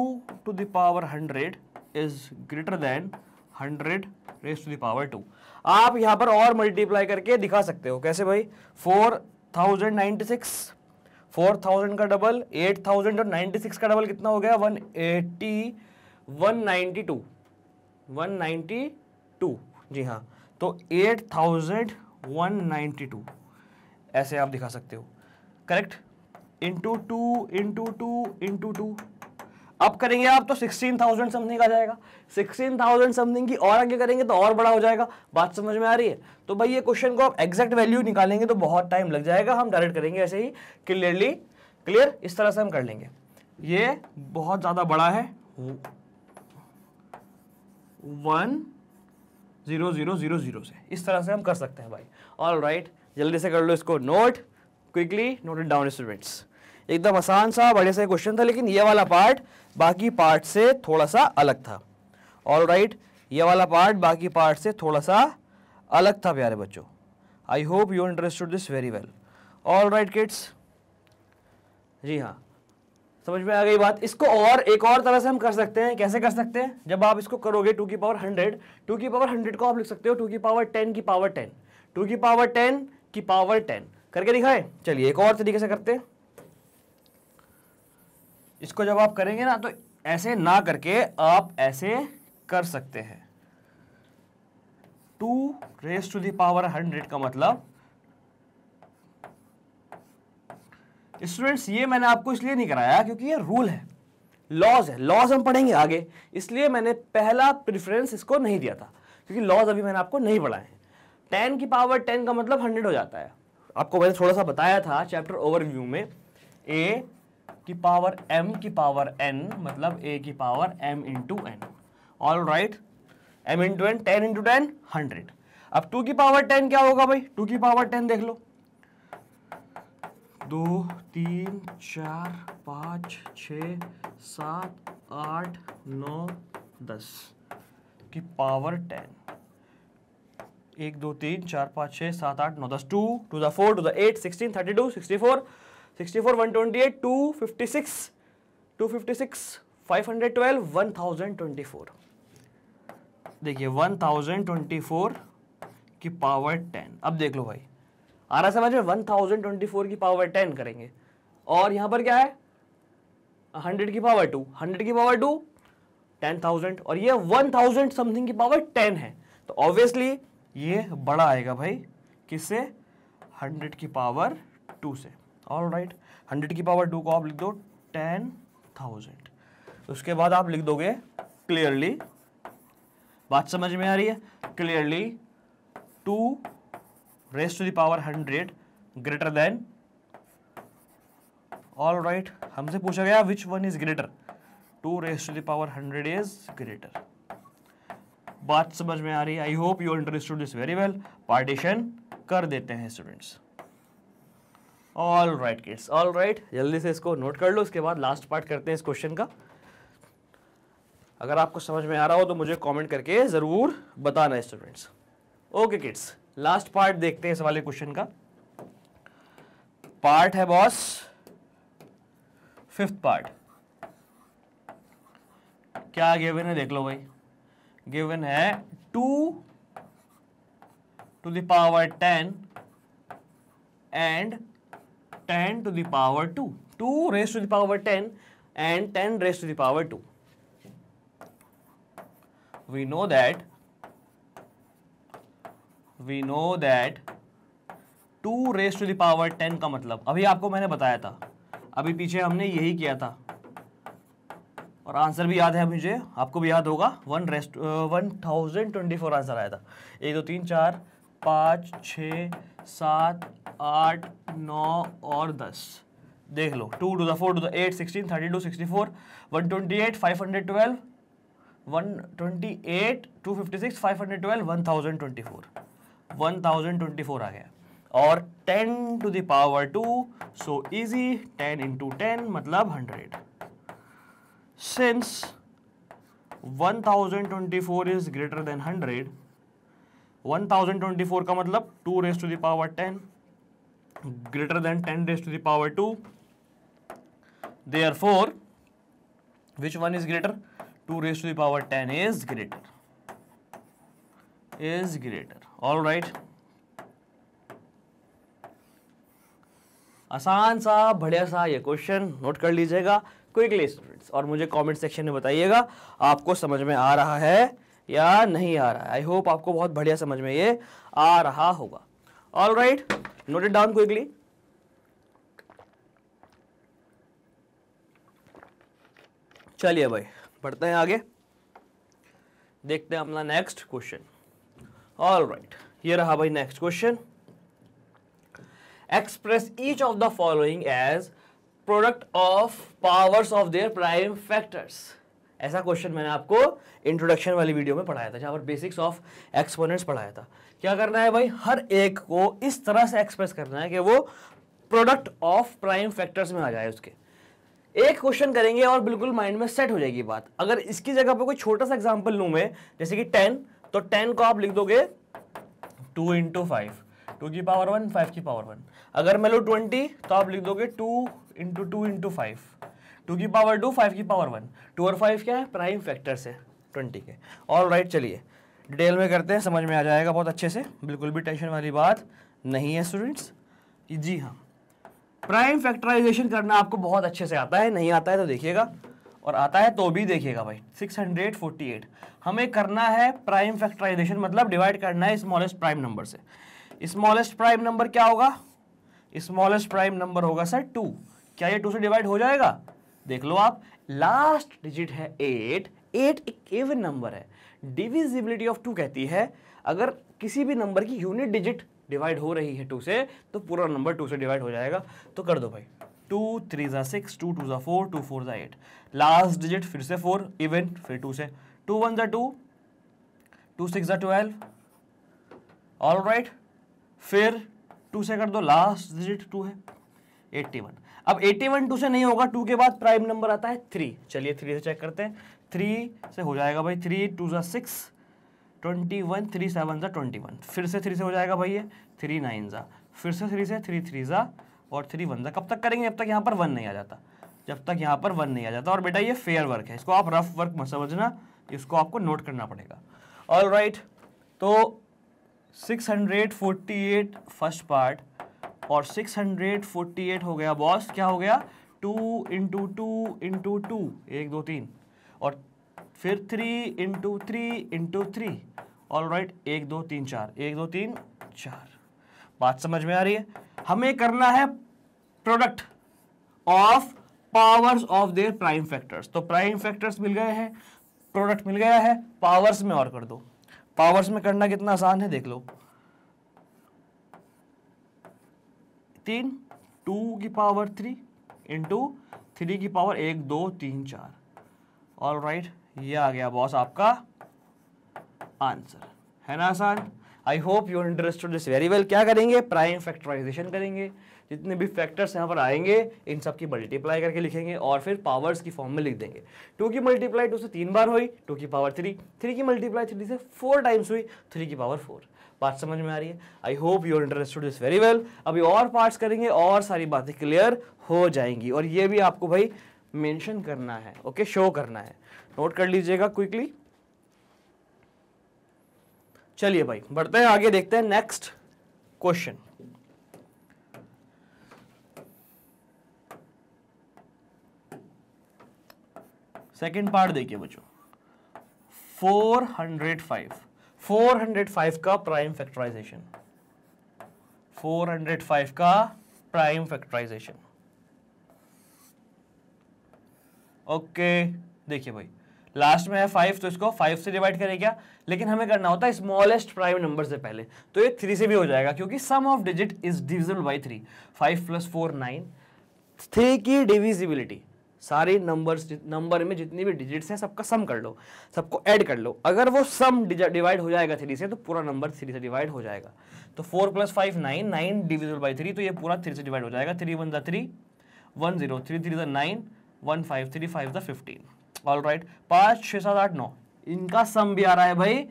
to the power hundred is greater than hundred raise to the power two आप यहां पर और मल्टीप्लाई करके दिखा सकते हो कैसे भाई four thousand ninety six four thousand का डबल एट थाउजेंड और नाइनटी सिक्स का डबल कितना हो गया one eighty one ninety two one ninety two जी हाँ तो eight thousand one ninety two ऐसे आप दिखा सकते हो correct into two into two into two अब करेंगे आप तो सिक्सटीन थाउजेंड समथिंग आ जाएगा सिक्सटीन थाउजेंड समथिंग की और आगे करेंगे तो और बड़ा हो जाएगा बात समझ में आ रही है तो भाई ये क्वेश्चन को आप एग्जैक्ट वैल्यू निकालेंगे तो बहुत टाइम लग जाएगा हम डायरेक्ट करेंगे ऐसे ही क्लियरली क्लियर इस तरह से हम कर लेंगे ये बहुत ज़्यादा बड़ा है one zero zero zero zero से इस तरह से हम कर सकते हैं भाई ऑल राइट right, जल्दी से कर लो इसको note quickly note it down students एकदम आसान सा बड़े सा क्वेश्चन था लेकिन ये वाला पार्ट बाकी पार्ट से थोड़ा सा अलग था और राइट ये वाला पार्ट बाकी पार्ट से थोड़ा सा अलग था प्यारे बच्चों I hope you understood this very well all right kids जी हाँ समझ में आ गई बात इसको और एक और तरह से हम कर सकते हैं कैसे कर सकते हैं जब आप इसको करोगे टू की पावर हंड्रेड टू की पावर हंड्रेड को आप लिख सकते हो टू की पावर टेन की पावर टेन टू की पावर टेन की पावर टेन करके दिखाए चलिए एक और तरीके से करते हैं इसको जब आप करेंगे ना तो ऐसे ना करके आप ऐसे कर सकते हैं two raise to the power hundred का मतलब स्टूडेंट्स ये मैंने आपको इसलिए नहीं कराया क्योंकि ये रूल है लॉज है लॉज हम पढ़ेंगे आगे इसलिए मैंने पहला प्रिफरेंस इसको नहीं दिया था क्योंकि लॉज अभी मैंने आपको नहीं पढ़ाए हैं टेन की पावर टेन का मतलब हंड्रेड हो जाता है आपको मैंने थोड़ा सा बताया था चैप्टर ओवरव्यू में ए की पावर m की पावर n मतलब a की power m into n all right m into n ten into ten hundred अब टू की पावर टेन क्या होगा भाई टू की पावर टेन देख लो दो तीन चार पाँच छ सात आठ नौ दस की पावर टेन एक दो तीन चार पाँच छः सात आठ नौ दस two to the four to the eight sixteen thirty two sixty four sixty four one twenty eight two fifty six two fifty six five hundred twelve one thousand twenty four देखिए वन थाउजेंड ट्वेंटी फोर की power ten अब देख लो भाई आ रहा समझ में वन थाउजेंड ट्वेंटी फोर की पावर टेन करेंगे और यहाँ पर क्या है हंड्रेड की पावर टू हंड्रेड की पावर टू टेन थाउजेंड और ये वन थाउजेंड समथिंग की पावर टेन है तो ऑब्वियसली ये बड़ा आएगा भाई किससे हंड्रेड की पावर टू से ऑल राइट हंड्रेड की पावर टू को आप लिख दो टेन थाउजेंड उसके बाद आप लिख दोगे क्लियरली बात समझ में आ रही है clearly two raise to the power hundred greater than all right हमसे पूछा गया which one is greater two raise to the power hundred is greater बात समझ में आ रही है I hope you understood this very well partition कर देते हैं students all right kids all right जल्दी से इसको नोट कर लो उसके बाद लास्ट पार्ट करते हैं इस क्वेश्चन का अगर आपको समझ में आ रहा हो तो मुझे कमेंट करके ज़रूर बताना students okay kids last part देखते हैं इस वाले क्वेश्चन का पार्ट है बॉस फिफ्थ पार्ट क्या गिवन है देख लो भाई गिवन है two to the power ten and ten to the power two two raise to the power ten and ten raise to the power 2. We know that we know that 2 raised to the power 10 का मतलब अभी आपको मैंने बताया था अभी पीछे हमने यही किया था और आंसर भी याद है मुझे आपको भी याद होगा one rest one thousand twenty four answer आया था एक दो तीन चार पाँच छः सात आठ नौ और दस देख लो two to the four to the eight sixteen thirty two sixty four one twenty eight five hundred twelve one twenty eight two fifty six five hundred twelve one thousand twenty four one thousand twenty four आ गया और ten to the power two so easy ten into ten मतलब hundred since one thousand twenty four is greater than hundred 1024 thousand twenty four का मतलब to raise to the power ten greater than ten raise to the power two therefore which one is greater two raise to the power ten is greater is greater all right आसान सा बढ़िया सा ये question note कर लीजिएगा quickly students और मुझे comment section में बताइएगा आपको समझ में आ रहा है या नहीं आ रहा है आई होप आपको बहुत बढ़िया समझ में ये आ रहा होगा all right note it down quickly चलिए भाई बढ़ते हैं आगे देखते हैं अपना नेक्स्ट क्वेश्चन ऑल राइट ये रहा भाई next question express each of the following as product of powers of their prime factors ऐसा क्वेश्चन मैंने आपको इंट्रोडक्शन वाली वीडियो में पढ़ाया था जहाँ पर बेसिक्स ऑफ एक्सपोनेंट्स पढ़ाया था क्या करना है भाई हर एक को इस तरह से एक्सप्रेस करना है कि वो प्रोडक्ट ऑफ प्राइम फैक्टर्स में आ जाए उसके एक क्वेश्चन करेंगे और बिल्कुल माइंड में सेट हो जाएगी बात अगर इसकी जगह पर कोई छोटा सा एग्जाम्पल लूँ मैं जैसे कि टेन तो टेन को आप लिख दोगे टू इंटू फाइव टू की पावर वन फाइव की पावर वन अगर मैं लो ट्वेंटी तो आप लिख दोगे two into two into five two की पावर टू फाइव की पावर वन टू और फाइव क्या है प्राइम फैक्टर्स है ट्वेंटी के ऑल राइट चलिए डिटेल में करते हैं समझ में आ जाएगा बहुत अच्छे से बिल्कुल भी टेंशन वाली बात नहीं है स्टूडेंट्स जी हाँ प्राइम फैक्टराइजेशन करना आपको बहुत अच्छे से आता है नहीं आता है तो देखिएगा और आता है तो भी देखिएगा भाई 648 हमें करना है प्राइम फैक्टराइजेशन मतलब डिवाइड करना है स्मॉलेस्ट प्राइम नंबर से स्मॉलेस्ट प्राइम नंबर क्या होगा स्मॉलेस्ट प्राइम नंबर होगा सर टू क्या ये टू से डिवाइड हो जाएगा देख लो आप लास्ट डिजिट है एट एट एक एवन नंबर है डिविजिबिलिटी ऑफ टू कहती है अगर किसी भी नंबर की यूनिट डिजिट डिवाइड हो रही है टू से तो पूरा नंबर टू से डिवाइड हो जाएगा तो कर दो भाई टू थ्री ज़ा सिक्स टू टू ज़ा फोर टू फोर ज़ा एट लास्ट डिजिट फिर से फोर इवन फिर टू से टू वन ज़ा टू टू सिक्स ज़ा ट्वेल्व ऑल राइट फिर टू से कर दो लास्ट डिजिट टू है एट्टी वन अब एटी वन टू से नहीं होगा टू के बाद प्राइम नंबर आता है थ्री चलिए थ्री से चेक करते हैं थ्री से हो जाएगा भाई थ्री टू ज़ा six twenty one three seven ज़ा ट्वेंटी वन फिर से थ्री से हो जाएगा भाई ये थ्री नाइन ज़ा फिर से थ्री से थ्री थ्री ज़ा और थ्री वन ज़ा कब तक करेंगे जब तक यहाँ पर वन नहीं आ जाता जब तक यहाँ पर वन नहीं आ जाता और बेटा ये फेयर वर्क है इसको आप रफ वर्क मत समझना इसको आपको नोट करना पड़ेगा और राइट हंड्रेड तो एट फर्स्ट पार्ट और 648 हो गया बॉस क्या हो गया two into two into two एक दो तीन और फिर three into three into three all right एक दो तीन चार एक दो तीन चार बात समझ में आ रही है हमें करना है product of powers of their prime factors तो प्राइम फैक्टर्स मिल गए हैं प्रोडक्ट मिल गया है पावर्स में और कर दो पावर्स में करना कितना आसान है देख लो तीन टू की पावर थ्री इंटू थ्री की पावर एक दो तीन चार ऑल राइट ये आ गया बॉस आपका आंसर है ना आसान I hope you interested this very well क्या करेंगे प्राइम फैक्टराइजेशन करेंगे जितने भी फैक्टर्स यहाँ पर आएंगे इन सब की मल्टीप्लाई करके लिखेंगे और फिर पावर्स की फॉर्म में लिख देंगे टू की मल्टीप्लाई टू से तीन बार हुई टू की पावर थ्री थ्री की मल्टीप्लाई थ्री से फोर टाइम्स हुई थ्री की पावर फोर बात समझ में आ रही है I hope your interested is very well अभी और पार्ट्स करेंगे और सारी बातें क्लियर हो जाएंगी और ये भी आपको भाई मेंशन करना है ओके okay? शो करना है नोट कर लीजिएगा क्विकली चलिए भाई बढ़ते हैं आगे देखते हैं नेक्स्ट क्वेश्चन सेकेंड पार्ट देखिए बच्चों 405 405 का प्राइम फैक्टराइजेशन 405 का प्राइम फैक्टराइजेशन ओके देखिए भाई लास्ट में है फाइव तो इसको फाइव से डिवाइड करेगा लेकिन हमें करना होता है स्मॉलेस्ट प्राइम नंबर से पहले तो ये थ्री से भी हो जाएगा क्योंकि sum of digit is divisible by three five plus four nine three की डिविजिबिलिटी सारे नंबर्स नंबर में जितनी भी डिजिट्स हैं सबका सम कर लो सबको ऐड कर लो अगर वो सम डिवाइड हो जाएगा थ्री से तो पूरा नंबर थ्री से डिवाइड हो जाएगा तो four plus five nine nine divisible by three तो ये पूरा थ्री से डिवाइड हो जाएगा three one three three one zero three three ज़ा nine one five three five the fifteen all right पाँच छः सात आठ नौ इनका सम भी आ रहा है भाई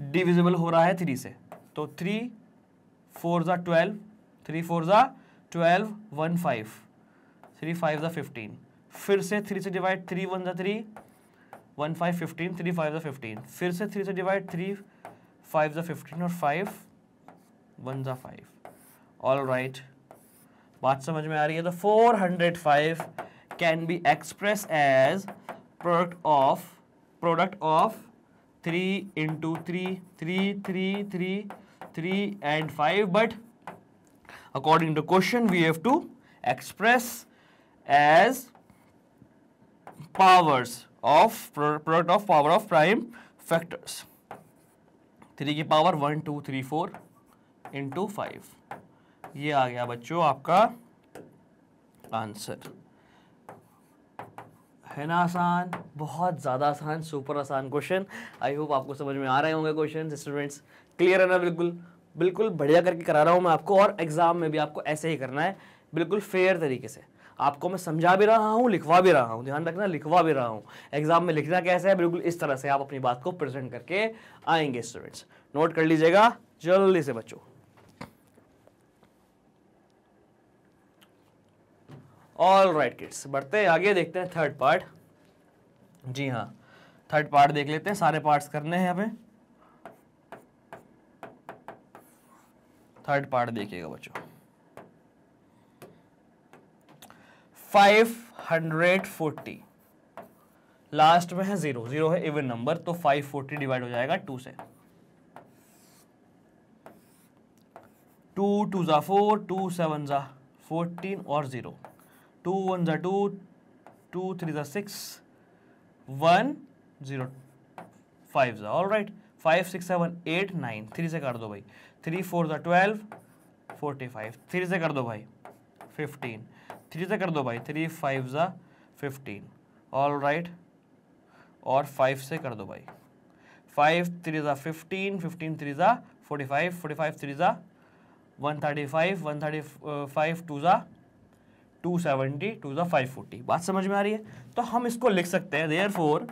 डिविजिबल हो रहा है थ्री से तो थ्री फोर ज़ा ट्वेल्व थ्री फोर ज़ा twelve one five three five ज़ा फिफ्टीन फिर से थ्री से डिवाइड थ्री वन जो three one five fifteen three five जो फिफ्टीन फिर से थ्री से डिवाइड थ्री फाइव जो फिफ्टीन और फाइव वन जो फाइव ऑल राइट बात समझ में आ रही है तो four hundred five can be express as product of product of three into three three three three three and five but according to question we have to express as powers of product of power of prime factors three की power one two three four into five ये आ गया बच्चों आपका answer है ना आसान बहुत ज़्यादा आसान सुपर आसान क्वेश्चन आई होप आपको समझ में आ रहे होंगे क्वेश्चन स्टूडेंट्स क्लियर है ना बिल्कुल बिल्कुल बढ़िया करके करा रहा हूँ मैं आपको और एग्ज़ाम में भी आपको ऐसे ही करना है बिल्कुल फेयर तरीके से आपको मैं समझा भी रहा हूँ लिखवा भी रहा हूँ ध्यान रखना लिखवा भी रहा हूँ एग्जाम में लिखना कैसे है बिल्कुल इस तरह से आप अपनी बात को प्रेजेंट करके आएंगे स्टूडेंट्स नोट कर लीजिएगा जल्दी से बच्चों ऑल राइट किड्स बढ़ते हैं आगे देखते हैं थर्ड पार्ट जी हाँ थर्ड पार्ट देख लेते हैं सारे पार्ट्स करने हैं हमें थर्ड पार्ट देखिएगा बच्चों फाइव हंड्रेड फोर्टी लास्ट में है जीरो जीरो है इवन नंबर तो फाइव फोर्टी डिवाइड हो जाएगा टू से टू टू ज़ा फोर टू सेवन ज़ा फोर्टीन और ज़ीरो टू वन ज़ा टू टू थ्री ज़ा सिक्स वन ज़ीरो फाइव ज़ा all right five six seven eight nine three से कर दो भाई थ्री फोर ज़ा ट्वेल्व फोर्टी फाइव थ्री से कर दो भाई फिफ्टीन थ्री से कर दो भाई थ्री फाइव ज़ा फिफ्टीन ऑल राइट और फाइव से कर दो भाई फाइव थ्री ज़ा फिफ्टीन फिफ्टीन थ्री ज़ा forty five forty five three ज़ा one thirty five one thirty five two ज़ा टू सेवेंटी टू ज़ा फाइव फोर्टी बात समझ में आ रही है तो हम इसको लिख सकते हैं therefore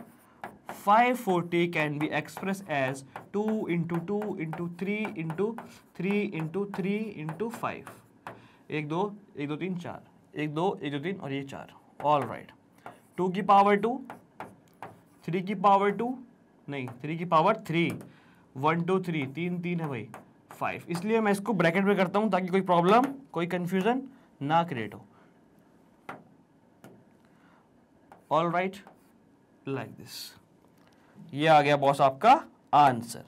five forty can be express as two into two into three into three into three into five एक दो एक दो तीन चार एक दो एक दो तीन और ये चार ऑल राइट टू की पावर टू थ्री की पावर टू नहीं थ्री की power three one two three तीन तीन है भाई फाइव इसलिए मैं इसको ब्रैकेट में करता हूँ ताकि कोई प्रॉब्लम कोई कन्फ्यूजन ना क्रिएट हो ऑल राइट लाइक दिस ये आ गया बॉस आपका आंसर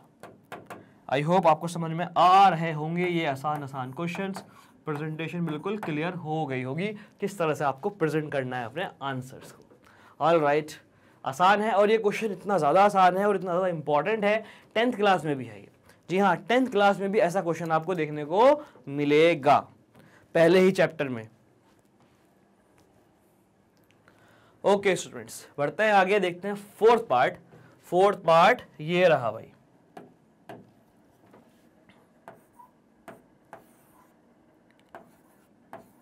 आई होप आपको समझ में आ रहे होंगे ये आसान आसान क्वेश्चंस प्रेजेंटेशन बिल्कुल क्लियर हो गई होगी किस तरह से आपको प्रेजेंट करना है अपने आंसर्स को ऑल राइट आसान है और ये क्वेश्चन इतना ज़्यादा आसान है और इतना ज़्यादा इंपॉर्टेंट है टेंथ क्लास में भी है ये जी हाँ टेंथ क्लास में भी ऐसा क्वेश्चन आपको देखने को मिलेगा पहले ही चैप्टर में ओके स्टूडेंट्स बढ़ते हैं आगे देखते हैं फोर्थ पार्ट फोर्थ पार्ट ये रहा भाई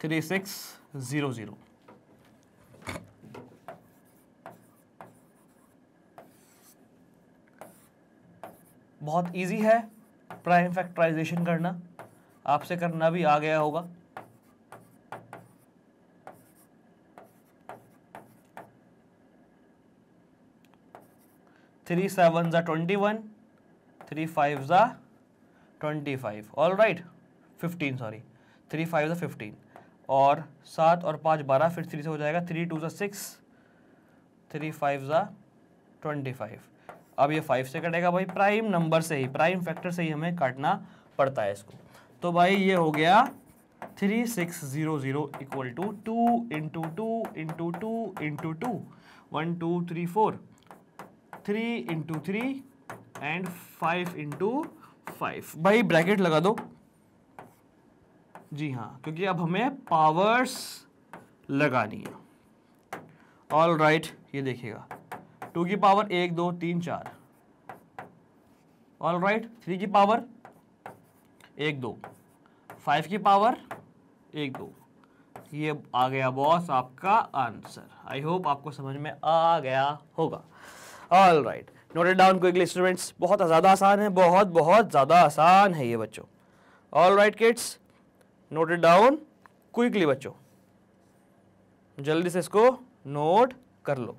थ्री सिक्स ज़ीरो ज़ीरो बहुत इजी है प्राइम फैक्टराइजेशन करना आपसे करना भी आ गया होगा थ्री सेवन ज़ा ट्वेंटी वन थ्री फाइव ज़ा twenty five all right fifteen sorry three five ज़ा फिफ्टीन और सात और पाँच बारह फिर थ्री से हो जाएगा थ्री टू ज़ा सिक्स थ्री फाइव ज़ा ट्वेंटी फाइव अब ये फाइव से कटेगा भाई प्राइम नंबर से ही प्राइम फैक्टर से ही हमें काटना पड़ता है इसको तो भाई ये हो गया three six zero zero equal to two into two into two into two one two three four three into three and five into five भाई ब्रैकेट लगा दो जी हाँ क्योंकि अब हमें पावर्स लगानी है ऑल राइट right, ये देखिएगा टू की पावर एक दो तीन चार ऑल राइट थ्री की पावर एक दो फाइव की पावर एक दो ये आ गया बॉस आपका आंसर आई होप आपको समझ में आ गया होगा all right noted down quickly students बहुत ज़्यादा आसान है बहुत बहुत ज़्यादा आसान है ये बच्चों all right kids note it down quickly बच्चों जल्दी से इसको नोट कर लो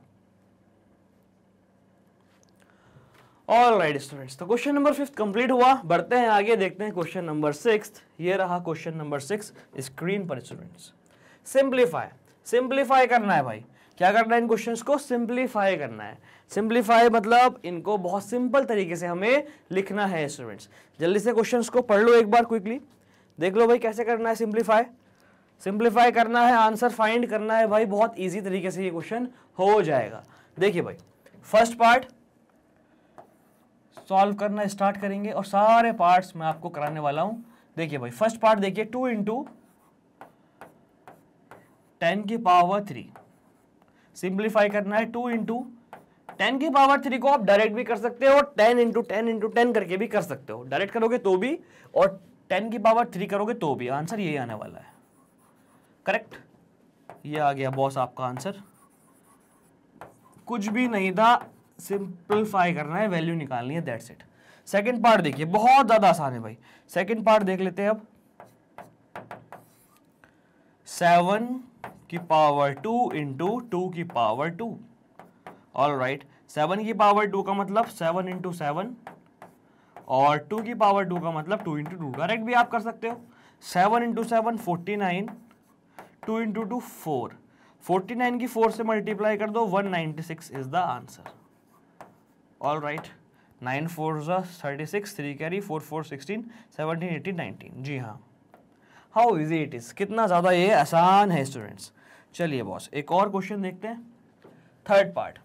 ऑल राइट स्टूडेंट्स तो क्वेश्चन नंबर फिफ्थ कंप्लीट हुआ बढ़ते हैं आगे देखते हैं क्वेश्चन नंबर सिक्स ये रहा क्वेश्चन नंबर सिक्स स्क्रीन पर स्टूडेंट्स सिंप्लीफाई सिंप्लीफाई करना है भाई क्या करना है इन क्वेश्चन को सिंप्लीफाई करना है सिंप्लीफाई मतलब इनको बहुत सिंपल तरीके से हमें लिखना है स्टूडेंट्स जल्दी से क्वेश्चन को पढ़ लो एक बार क्विकली देख लो भाई कैसे करना है सिंप्लीफाई सिंप्लीफाई करना है आंसर फाइंड करना है भाई बहुत ईजी तरीके से ये क्वेश्चन हो जाएगा देखिए भाई फर्स्ट पार्ट सॉल्व करना स्टार्ट करेंगे और सारे पार्ट्स मैं आपको कराने वाला हूं देखिए भाई फर्स्ट पार्ट देखिए टू इंटू टेन की पावर थ्री सिंप्लीफाई करना है टू इंटू टेन की पावर थ्री को आप डायरेक्ट भी कर सकते हो ten into ten into ten करके भी कर सकते हो डायरेक्ट करोगे तो भी और टेन की पावर थ्री करोगे तो भी आंसर यही आने वाला है करेक्ट ये आ गया बॉस आपका आंसर कुछ भी नहीं था सिंपलीफाई करना है वैल्यू निकालनी है दैट्स इट सेकंड पार्ट देखिए बहुत ज़्यादा आसान है भाई सेकंड पार्ट देख लेते हैं अब सेवन की पावर टू इंटू टू की power two all right seven की पावर टू का मतलब सेवन इंटू सेवन और टू की पावर टू का मतलब टू इंटू टू डायरेक्ट भी आप कर सकते हो seven into seven forty nine two into two four forty nine की फोर से मल्टीप्लाई कर दो one ninety six is the answer all right nine four thirty six three carry four four sixteen seventeen eighteen nineteen जी हाँ how easy it is कितना ज़्यादा ये आसान है स्टूडेंट्स चलिए बॉस एक और क्वेश्चन देखते हैं थर्ड पार्ट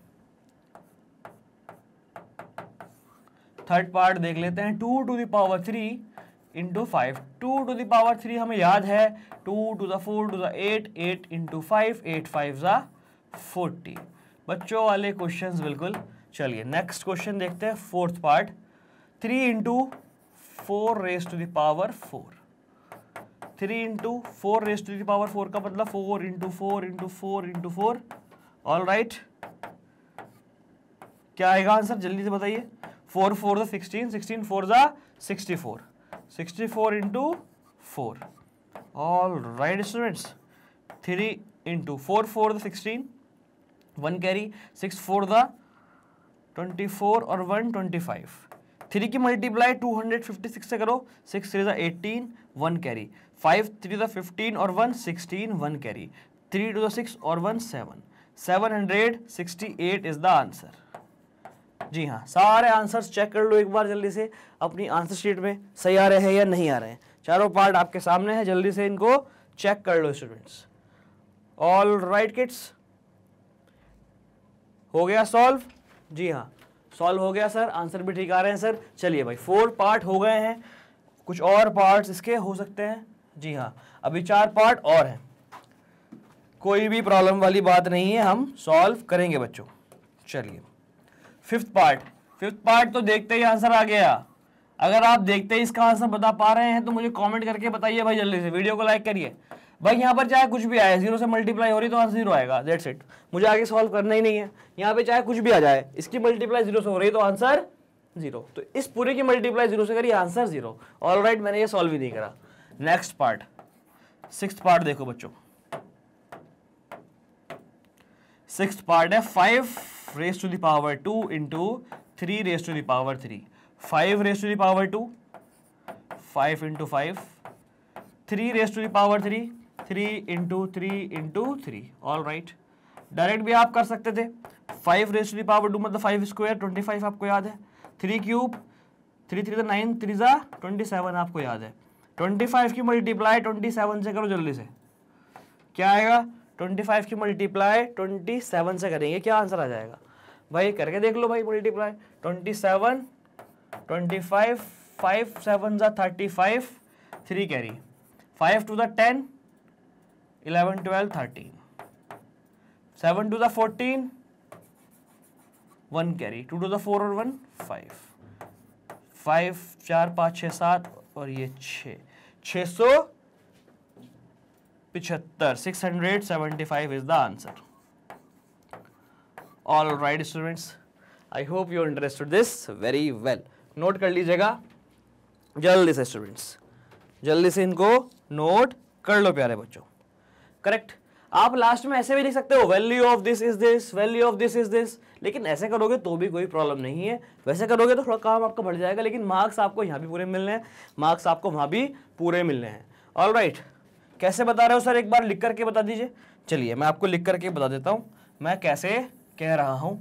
थर्ड पार्ट देख लेते हैं two to the power three into five two to the power three हमें याद है two two the four two that eight eight into five eight five ज़ा फोर्टी बच्चों वाले क्वेश्चन बिल्कुल चलिए नेक्स्ट क्वेश्चन देखते हैं fourth part three into four raise to the power four three into four raise to the power four का मतलब four into four into four into four all right क्या आएगा आंसर जल्दी से बताइए फोर फोर ज़ा सिक्सटीन सिक्सटीन फोर ज़ा sixty four sixty four into four all right students three into four four ज़ा sixteen one carry six four the twenty four और one twenty five three की multiply two hundred fifty six से करो six three ज़ा eighteen one carry five three ज़ा fifteen और one sixteen one carry three two ज़ा six और one seven seven hundred sixty eight is the answer जी हाँ सारे आंसर्स चेक कर लो एक बार जल्दी से अपनी आंसर शीट में सही आ रहे हैं या नहीं आ रहे हैं चारों पार्ट आपके सामने हैं जल्दी से इनको चेक कर लो स्टूडेंट्स ऑल राइट किट्स हो गया सॉल्व जी हाँ सॉल्व हो गया सर आंसर भी ठीक आ रहे हैं सर चलिए भाई फोर पार्ट हो गए हैं कुछ और पार्ट्स इसके हो सकते हैं जी हाँ अभी चार पार्ट और हैं कोई भी प्रॉब्लम वाली बात नहीं है हम सॉल्व करेंगे बच्चों चलिए फिफ्थ पार्ट फिफ्थ पार्ट तो देखते ही आंसर आ गया अगर आप देखते ही इसका आंसर बता पा रहे हैं तो मुझे कमेंट करके बताइए भाई जल्दी से वीडियो को लाइक करिए भाई यहाँ पर चाहे कुछ भी आए जीरो से मल्टीप्लाई हो रही तो आंसर जीरो आएगा दैट्स इट मुझे आगे सॉल्व करना ही नहीं है यहाँ पे चाहे कुछ भी आ जाए इसकी मल्टीप्लाई जीरो से हो रही तो आंसर जीरो तो इस पूरे की मल्टीप्लाई जीरो से करिए आंसर जीरो ऑल राइट मैंने ये सॉल्व ही नहीं करा नेक्स्ट पार्ट सिक्स पार्ट देखो बच्चों सिक्स पार्ट है five raise to the power two into three raise to the power three five raise to the power two five into five three raise to the power three three into three into three all right direct भी आप कर सकते थे five raise to the power two मतलब five square twenty five आपको याद है three cube three three nine three ज़ा ट्वेंटी सेवन आपको याद है ट्वेंटी फाइव की मल्टीप्लाई ट्वेंटी सेवन से करो जल्दी से क्या आएगा ट्वेंटी फाइव की मल्टीप्लाई ट्वेंटी सेवन से करेंगे क्या आंसर आ जाएगा भाई करके देख लो भाई multiply twenty seven twenty five five seven ज़ा thirty five three carry five two the ten eleven twelve thirteen seven two the fourteen one carry two to the four और वन फाइव फाइव चार पाँच छः सात और ये छः छः सौ पिछहत्तर six hundred seventy five is the answer all right students I hope you interested this very well note कर लीजिएगा जल्दी से स्टूडेंट्स जल्दी से इनको नोट कर लो प्यारे बच्चों करेक्ट आप लास्ट में ऐसे भी लिख सकते हो value of this is this value of this is this लेकिन ऐसे करोगे तो भी कोई प्रॉब्लम नहीं है वैसे करोगे तो थोड़ा काम आपका बढ़ जाएगा लेकिन मार्क्स आपको यहाँ भी पूरे मिलने हैं मार्क्स आपको वहाँ भी पूरे मिलने हैं ऑल राइट right. कैसे बता रहे हो सर एक बार लिख करके बता दीजिए चलिए मैं आपको लिख करके बता देता हूँ मैं कैसे कह रहा हूँ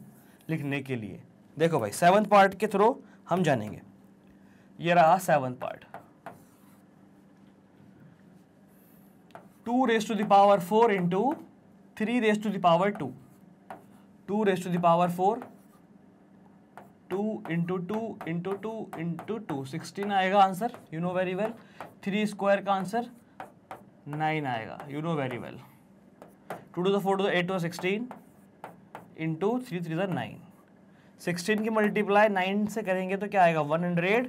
लिखने के लिए देखो भाई सेवन्थ पार्ट के थ्रू हम जानेंगे ये रहा seventh part two raise to the power four into three raise to the power two two raise to the power four two into two into two into two sixteen आएगा answer you know very well three square का answer nine आएगा you know very well two to the four to the eight two sixteen into three three ज़र nine sixteen की multiply nine से करेंगे तो क्या आएगा वन हंड्रेड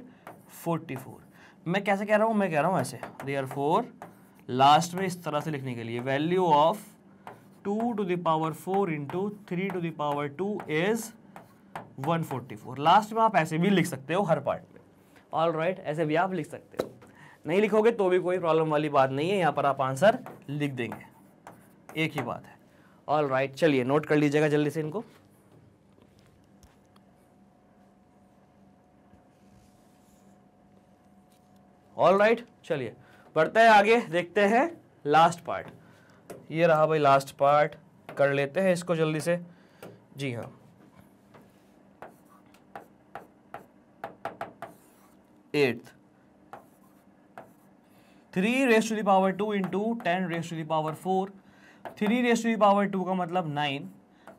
फोर्टी फोर मैं कैसे कह रहा हूँ मैं कह रहा हूँ ऐसे देयर फोर लास्ट में इस तरह से लिखने के लिए value of two to the power four into three to the power two is one forty four last में आप ऐसे भी लिख सकते हो हर पार्ट में ऑल राइट right, ऐसे भी आप लिख सकते हो नहीं लिखोगे तो भी कोई प्रॉब्लम वाली बात नहीं है यहाँ पर आप आंसर लिख देंगे एक ही बात है ऑल राइट चलिए नोट कर लीजिएगा जल्दी से इनको ऑल राइट right, चलिए बढ़ते हैं आगे देखते हैं लास्ट पार्ट ये रहा भाई लास्ट पार्ट कर लेते हैं इसको जल्दी से जी हाँ eighth three raise to the power two into ten raise to the power four three raise to power two का मतलब नाइन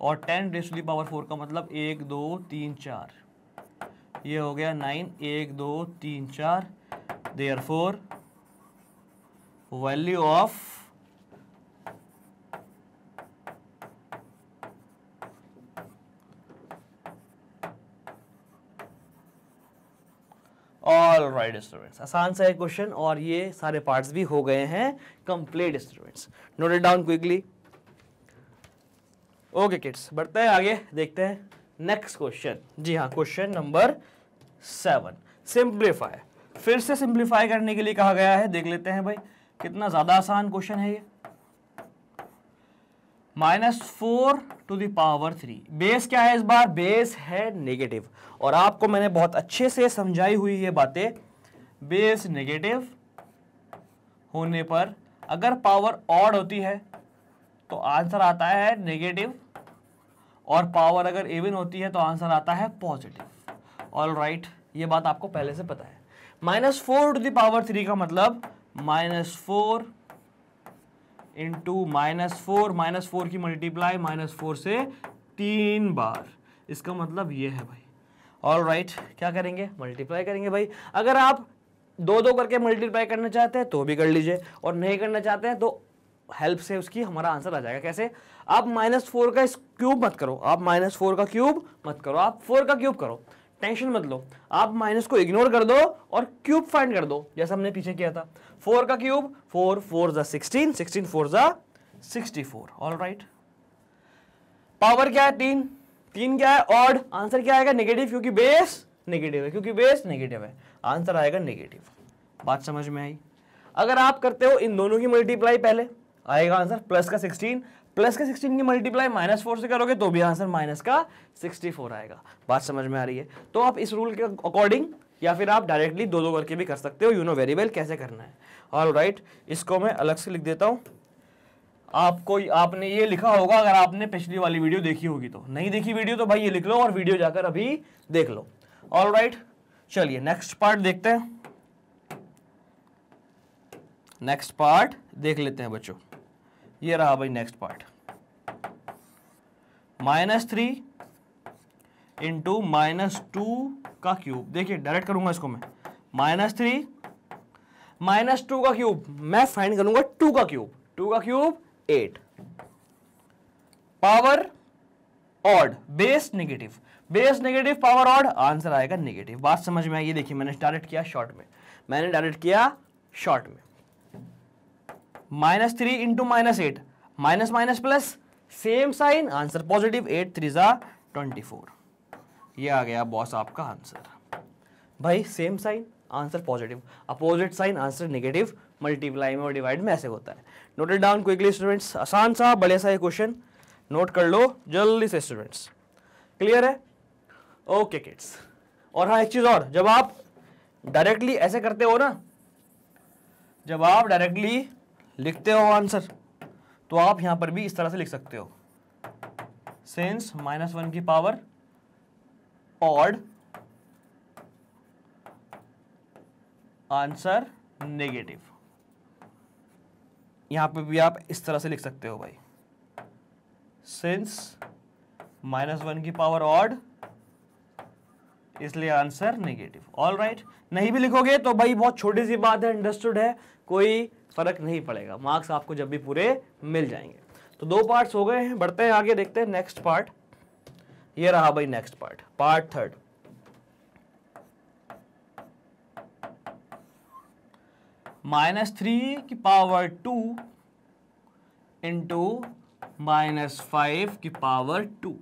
और ten raise to the power four का मतलब एक दो तीन चार ये हो गया नाइन एक दो तीन चार therefore value of all right students आसान सा है क्वेश्चन और ये सारे पार्ट्स भी हो गए हैं complete students note it down quickly okay kids बढ़ते हैं आगे देखते हैं नेक्स्ट क्वेश्चन जी हाँ क्वेश्चन नंबर सेवन सिंप्लीफाई फिर से सिंप्लीफाई करने के लिए कहा गया है देख लेते हैं भाई कितना ज़्यादा आसान क्वेश्चन है ये minus four to the power three base क्या है इस बार बेस है नेगेटिव और आपको मैंने बहुत अच्छे से समझाई हुई ये बातें बेस नेगेटिव होने पर अगर पावर ऑड होती है तो आंसर आता है नेगेटिव और पावर अगर एवन होती है तो आंसर आता है पॉजिटिव ऑल राइट ये बात आपको पहले से पता है minus four to the power three का मतलब minus four into minus four minus four की मल्टीप्लाई माइनस फोर से तीन बार इसका मतलब ये है भाई और राइट right, क्या करेंगे मल्टीप्लाई करेंगे भाई अगर आप दो दो करके मल्टीप्लाई करना चाहते हैं तो भी कर लीजिए और नहीं करना चाहते हैं तो हेल्प से उसकी हमारा आंसर आ जाएगा कैसे आप माइनस फोर का क्यूब मत करो आप माइनस फोर का क्यूब मत करो आप फोर का क्यूब करो टेंशन मत लो आप माइनस को इग्नोर कर दो और क्यूब फाइंड कर दो जैसा हमने पीछे किया था फोर का क्यूब फोर फोर ज़ा सिक्सटीन सिक्सटीन फोर ज़ा sixty four all right power क्या है तीन तीन क्या है ऑड आंसर क्या आएगा नेगेटिव क्योंकि बेस नेगेटिव है क्योंकि बेस नेगेटिव है आंसर आएगा नेगेटिव बात समझ में आई अगर आप करते हो इन दोनों की मल्टीप्लाई पहले आएगा आंसर प्लस का सिक्सटीन प्लस का सिक्सटीन की मल्टीप्लाई माइनस फोर से करोगे तो भी आंसर माइनस का सिक्सटी फोर आएगा बात समझ में आ रही है तो आप इस रूल के अकॉर्डिंग या फिर आप डायरेक्टली दो दो करके भी कर सकते हो यू नो वेरी वेल कैसे करना है ऑल राइट इसको मैं अलग से लिख देता हूँ आपको आपने ये लिखा होगा अगर आपने पिछली वाली वीडियो देखी होगी तो नहीं देखी वीडियो तो भाई ये लिख लो और वीडियो जाकर अभी देख लो ऑल राइट चलिए नेक्स्ट पार्ट देखते हैं नेक्स्ट पार्ट देख लेते हैं बच्चों ये रहा भाई next part minus three into minus two का क्यूब देखिए डायरेक्ट करूंगा इसको मैं माइनस थ्री माइनस टू का क्यूब मैं फाइंड करूंगा टू का क्यूब टू का cube eight power odd base negative base negative power odd answer आएगा नेगेटिव बात समझ में आई ये देखिए मैंने डायरेक्ट किया शॉर्ट में मैंने डायरेक्ट किया शॉर्ट में minus three into minus eight minus minus plus same sign answer positive eight three ज़ा ट्वेंटी फोर ये आ गया बॉस आपका आंसर भाई same sign answer positive opposite sign answer negative multiply में और डिवाइड में ऐसे होता है नोटेड डाउन क्विकली स्टूडेंट्स आसान सा बड़े सा ये क्वेश्चन नोट कर लो जल्दी से स्टूडेंट्स क्लियर है ओके किड्स और हाँ एक चीज़ और जब आप डायरेक्टली ऐसे करते हो ना जब आप डायरेक्टली लिखते हो आंसर तो आप यहां पर भी इस तरह से लिख सकते हो सेंस माइनस वन की पावर ऑड आंसर नेगेटिव यहां पे भी आप इस तरह से लिख सकते हो भाई सिंस माइनस वन की पावर ऑड इसलिए आंसर नेगेटिव ऑल राइट नहीं भी लिखोगे तो भाई बहुत छोटी सी बात है अंडरस्टूड है कोई फ़र्क नहीं पड़ेगा मार्क्स आपको जब भी पूरे मिल जाएंगे तो दो पार्ट्स हो गए हैं बढ़ते हैं आगे देखते हैं नेक्स्ट पार्ट ये रहा भाई next part part third minus three की power two into minus five की पावर टू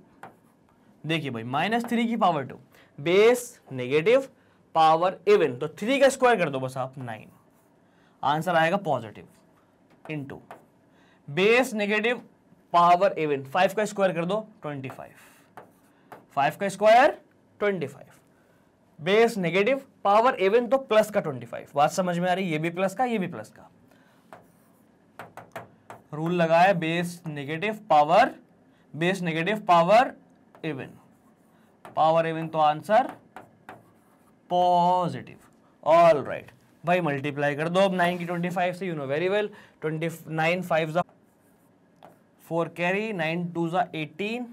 देखिए भाई माइनस थ्री की power two base negative power even तो थ्री का स्क्वायर कर दो बस आप नाइन आंसर आएगा positive into base negative power even five का स्क्वायर कर दो ट्वेंटी फाइव फाइव का square twenty five base negative power even तो प्लस का ट्वेंटी फाइव बात समझ में आ रही है ये भी प्लस का ये भी प्लस का रूल लगाया base negative power base negative power even power even तो आंसर पॉजिटिव ऑल राइट भाई मल्टीप्लाई कर दो अब नाइन की ट्वेंटी फाइव से you know very well twenty nine five ज़ा फोर कैरी नाइन टू ज़ा एटीन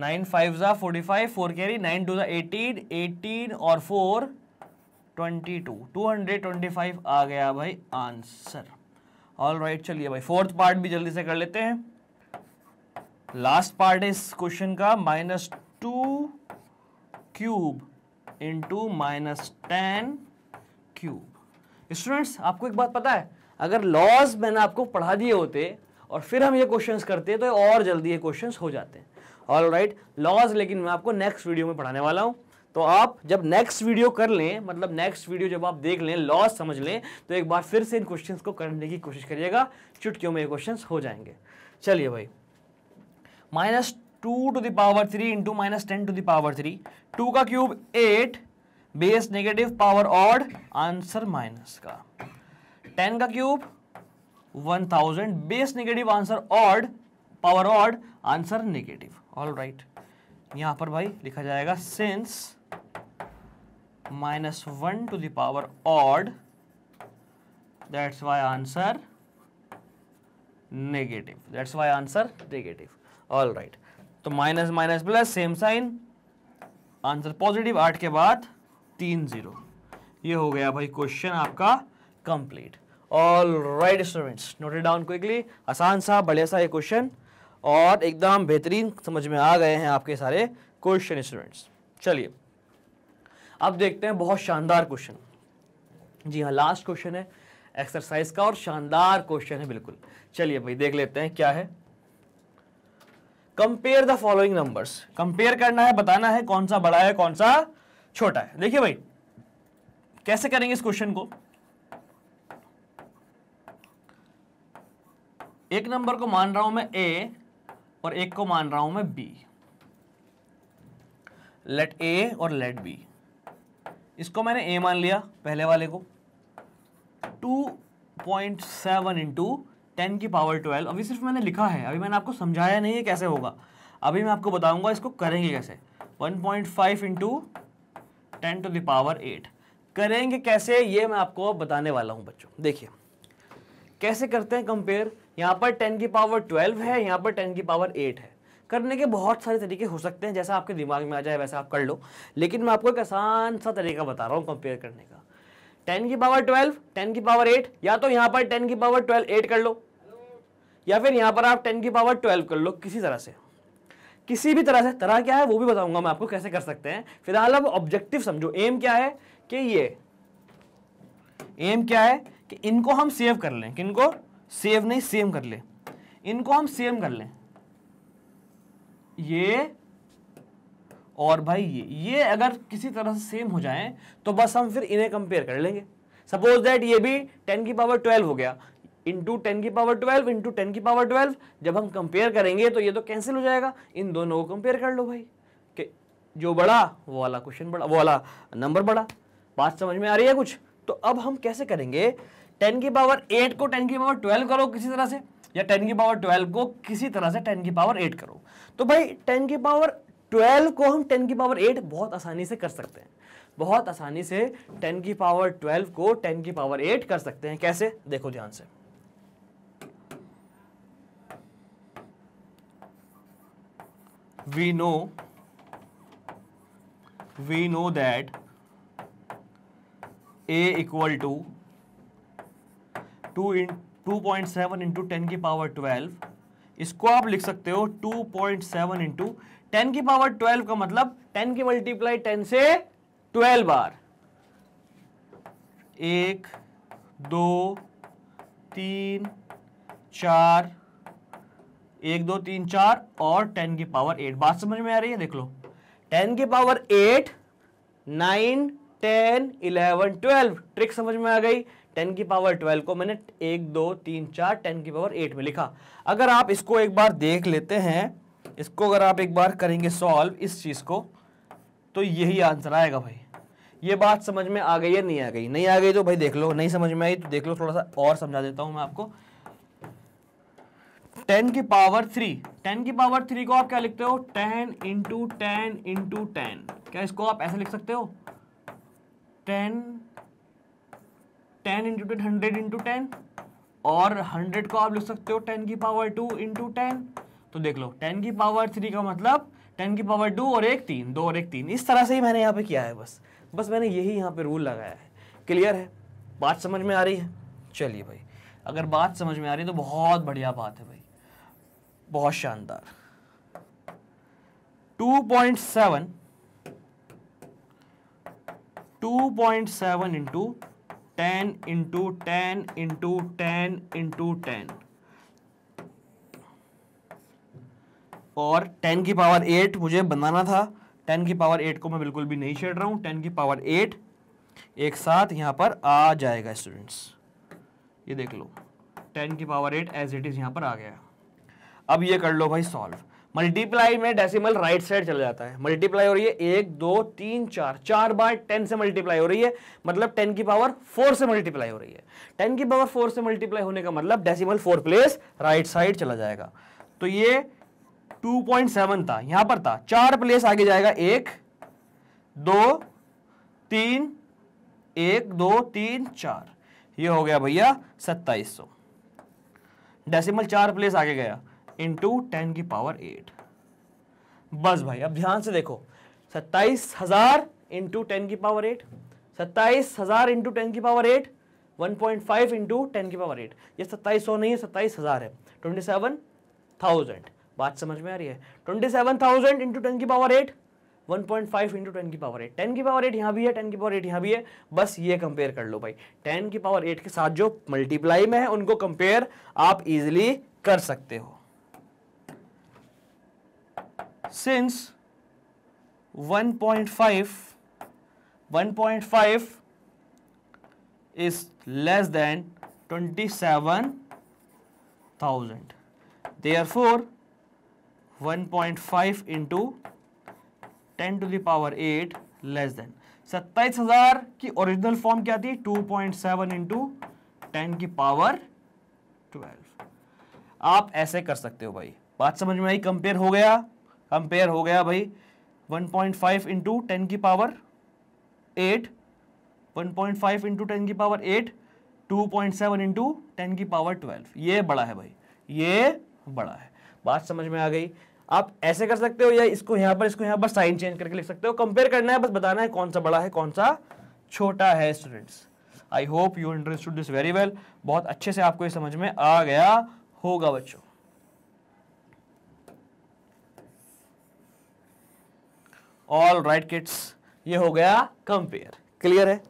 नाइन फाइव ज़ा forty five four carry nine two ज़ा एटीन एटीन और four twenty two two hundred twenty five आ गया भाई answer all right चलिए भाई फोर्थ पार्ट भी जल्दी से कर लेते हैं लास्ट पार्ट इस क्वेश्चन का minus two cube into minus ten cube students आपको एक बात पता है अगर लॉज मैंने आपको पढ़ा दिए होते और फिर हम ये क्वेश्चंस करते तो और जल्दी ये क्वेश्चंस हो जाते हैं ऑल राइट लॉज लेकिन मैं आपको नेक्स्ट वीडियो में पढ़ाने वाला हूँ तो आप जब नेक्स्ट वीडियो कर लें मतलब नेक्स्ट वीडियो जब आप देख लें लॉस समझ लें तो एक बार फिर से इन क्वेश्चन को करने की कोशिश करिएगा चुटकियों में ये क्वेश्चन हो जाएंगे चलिए भाई minus two to the power three into minus ten to the power three two का cube eight base negative power odd answer minus का टेन का cube one thousand base negative answer odd power odd answer negative all right यहां पर भाई लिखा जाएगा since minus one to the power odd that's why answer negative that's why answer negative all right तो minus minus plus same sign answer positive आठ के बाद तीन जीरो ये हो गया भाई क्वेश्चन आपका complete all right students noted down quickly आसान सा बढ़िया सा ये क्वेश्चन और एकदम बेहतरीन समझ में आ गए हैं आपके सारे क्वेश्चन स्टूडेंट्स चलिए अब देखते हैं बहुत शानदार क्वेश्चन जी हाँ लास्ट क्वेश्चन है एक्सरसाइज का और शानदार क्वेश्चन है बिल्कुल चलिए भाई देख लेते हैं क्या है compare the following numbers compare करना है बताना है कौन सा बड़ा है कौन सा छोटा है देखिए भाई कैसे करेंगे इस क्वेश्चन को एक नंबर को मान रहा हूं मैं ए और एक को मान रहा हूं मैं बी लेट ए और लेट बी इसको मैंने ए मान लिया पहले वाले को 2.7 पॉइंट सेवन इंटू टेन की पावर ट्वेल्व अभी सिर्फ मैंने लिखा है अभी मैंने आपको समझाया नहीं है कैसे होगा अभी मैं आपको बताऊंगा इसको करेंगे कैसे 1.5 point five into ten to the power eight करेंगे कैसे ये मैं आपको बताने वाला हूँ बच्चों देखिए कैसे करते हैं कंपेयर यहाँ पर टेन की पावर ट्वेल्व है यहाँ पर टेन की पावर एट है करने के बहुत सारे तरीके हो सकते हैं जैसा आपके दिमाग में आ जाए वैसा आप कर लो लेकिन मैं आपको एक आसान सा तरीका बता रहा हूँ कंपेयर करने का टेन की पावर ट्वेल्व टेन की पावर एट या तो यहाँ पर टेन की पावर ट्वेल्व एट कर लो या फिर यहाँ पर आप टेन की पावर ट्वेल्व कर लो किसी तरह से किसी भी तरह से तरह क्या है वो भी बताऊंगा मैं आपको कैसे कर सकते हैं फिलहाल अब ऑब्जेक्टिव समझो एम क्या है कि ये एम क्या है कि इनको हम सेव कर लें किनको सेव नहीं सेम कर लें इनको हम सेम कर लें ये और भाई ये ये अगर किसी तरह से सेम हो जाएं तो बस हम फिर इन्हें कंपेयर कर लेंगे सपोज दैट ये भी टेन की पावर ट्वेल्व हो गया इंटू टेन की पावर ट्वेल्व इंटू टेन की पावर ट्वेल्व जब हम कंपेयर करेंगे तो ये तो कैंसिल हो जाएगा इन दोनों को कंपेयर कर लो भाई कि जो बड़ा वो वाला क्वेश्चन बड़ा वो वाला नंबर बड़ा बात समझ में आ रही है कुछ तो अब हम कैसे करेंगे टेन की पावर एट को टेन की पावर ट्वेल्व करो किसी तरह से या टेन की पावर ट्वेल्व को किसी तरह से टेन की पावर एट करो तो भाई टेन की पावर ट्वेल्व को हम टेन की पावर एट बहुत आसानी से कर सकते हैं बहुत आसानी से टेन की पावर ट्वेल्व को टेन की पावर एट कर सकते हैं कैसे देखो ध्यान से we know we know that a equal to 2 in 2.7 into 10 की पावर 12 इसको आप लिख सकते हो 2.7 इंटू टेन की पावर 12 का मतलब 10 की मल्टीप्लाई 10 से 12 बार एक दो तीन चार एक दो तीन चार और टेन की पावर एट बात समझ में आ रही है देख लो टेन की power eight nine ten eleven twelve trick समझ में आ गई टेन की पावर ट्वेल्व को मैंने एक दो तीन चार टेन की पावर एट में लिखा अगर आप इसको एक बार देख लेते हैं इसको अगर आप एक बार करेंगे सॉल्व इस चीज़ को तो यही आंसर आएगा भाई ये बात समझ में आ गई या नहीं आ गई नहीं आ गई तो भाई देख लो नहीं समझ में आई तो देख लो थोड़ा सा और समझा देता हूँ मैं आपको टेन की पावर थ्री टेन की पावर थ्री को आप क्या लिखते हो ten into ten into ten क्या इसको आप ऐसे लिख सकते हो ten ten into ten hundred into ten और हंड्रेड को आप लिख सकते हो टेन की पावर टू इंटू टेन तो देख लो टेन की पावर थ्री का मतलब टेन की पावर टू और एक तीन दो और एक तीन इस तरह से ही मैंने यहाँ पे किया है बस बस मैंने यही यहाँ पे रूल लगाया है क्लियर है बात समझ में आ रही है चलिए भाई अगर बात समझ में आ रही है तो बहुत बढ़िया बात है भाई बहुत शानदार 2.7 2.7 into ten into ten into ten into ten और 10 की पावर 8 मुझे बनाना था 10 की पावर 8 को मैं बिल्कुल भी नहीं छेड़ रहा हूं 10 की पावर 8 एक साथ यहां पर आ जाएगा स्टूडेंट्स ये देख लो 10 की पावर 8 एज इट इज़ यहां पर आ गया अब ये कर लो भाई सॉल्व मल्टीप्लाई में डेसिमल राइट साइड चला जाता है मल्टीप्लाई हो रही है एक दो तीन चार चार बार टेन से मल्टीप्लाई हो रही है मतलब टेन की पावर फोर से मल्टीप्लाई हो रही है टेन की पावर फोर से मल्टीप्लाई होने का मतलब decimal four place right side चला जाएगा तो ये 2.7 था यहां पर था चार प्लेस आगे जाएगा एक दो तीन एक दो तीन चार ये हो गया भैया सत्ताईस सौ डेसिमल चार प्लेस आगे गया इंटू टेन की पावर एट बस भाई अब ध्यान से देखो सत्ताईस हजार इंटू टेन की पावर एट सत्ताईस हजार इंटू टेन की power eight one point five into ten की पावर एट ये सत्ताईस सौ नहीं है सत्ताईस हजार है ट्वेंटी सेवन थाउजेंड बात समझ में आ रही है twenty seven thousand into ten की power eight one point five into ten की पावर एट टेन की पावर एट यहाँ भी है टेन की पावर एट यहाँ भी है बस ये कंपेयर कर लो भाई टेन की पावर एट के साथ जो मल्टीप्लाई में है उनको कंपेयर आप इजिली कर सकते हो since 1.5 1.5 is less than 27,000 seven thousand they one point five into ten to the power eight less than सत्ताईस हजार की ओरिजिनल फॉर्म क्या थी 2.7 पॉइंट सेवन इंटू टेन की पावर 12 आप ऐसे कर सकते हो भाई बात समझ में आई कंपेयर हो गया कंपेयर हो गया भाई 1.5 पॉइंट फाइव इंटू टेन की power eight 1.5 point five into ten की power eight two point seven into ten की पावर ट्वेल्व ये बड़ा है भाई ये बड़ा है बात समझ में आ गई आप ऐसे कर सकते हो या इसको यहाँ पर इसको यहाँ पर साइन चेंज करके लिख सकते हो कंपेयर करना है बस बताना है कौन सा बड़ा है कौन सा छोटा है students I hope you understood this very well बहुत अच्छे से आपको ये समझ में आ गया होगा बच्चों ऑल राइट किट्स ये हो गया कंपेयर क्लियर है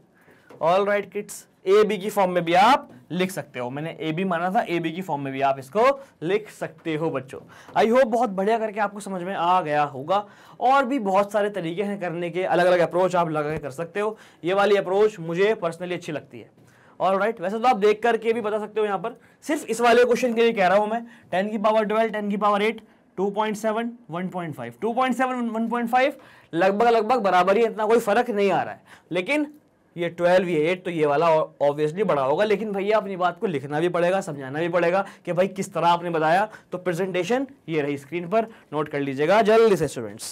all right kids A B की फॉर्म में भी आप लिख सकते हो मैंने ए बी माना था ए बी की फॉर्म में भी आप इसको लिख सकते हो बच्चों आई होप बहुत बढ़िया करके आपको समझ में आ गया होगा और भी बहुत सारे तरीके हैं करने के अलग अलग अप्रोच आप लगा के कर सकते हो ये वाली अप्रोच मुझे पर्सनली अच्छी लगती है और राइट right, वैसे तो आप देख करके भी बता सकते हो यहाँ पर सिर्फ इस वाले क्वेश्चन के लिए कह रहा हूँ मैं टेन की पावर ट्वेल्व टेन की पावर एट लगभग लगभग बराबर ही इतना कोई फर्क नहीं आ रहा है लेकिन ये ट्वेल्व ये एट तो ये वाला ऑब्वियसली बड़ा होगा लेकिन भैया अपनी बात को लिखना भी पड़ेगा समझाना भी पड़ेगा कि भाई किस तरह आपने बताया तो प्रेजेंटेशन ये रही स्क्रीन पर नोट कर लीजिएगा जल्दी से स्टूडेंट्स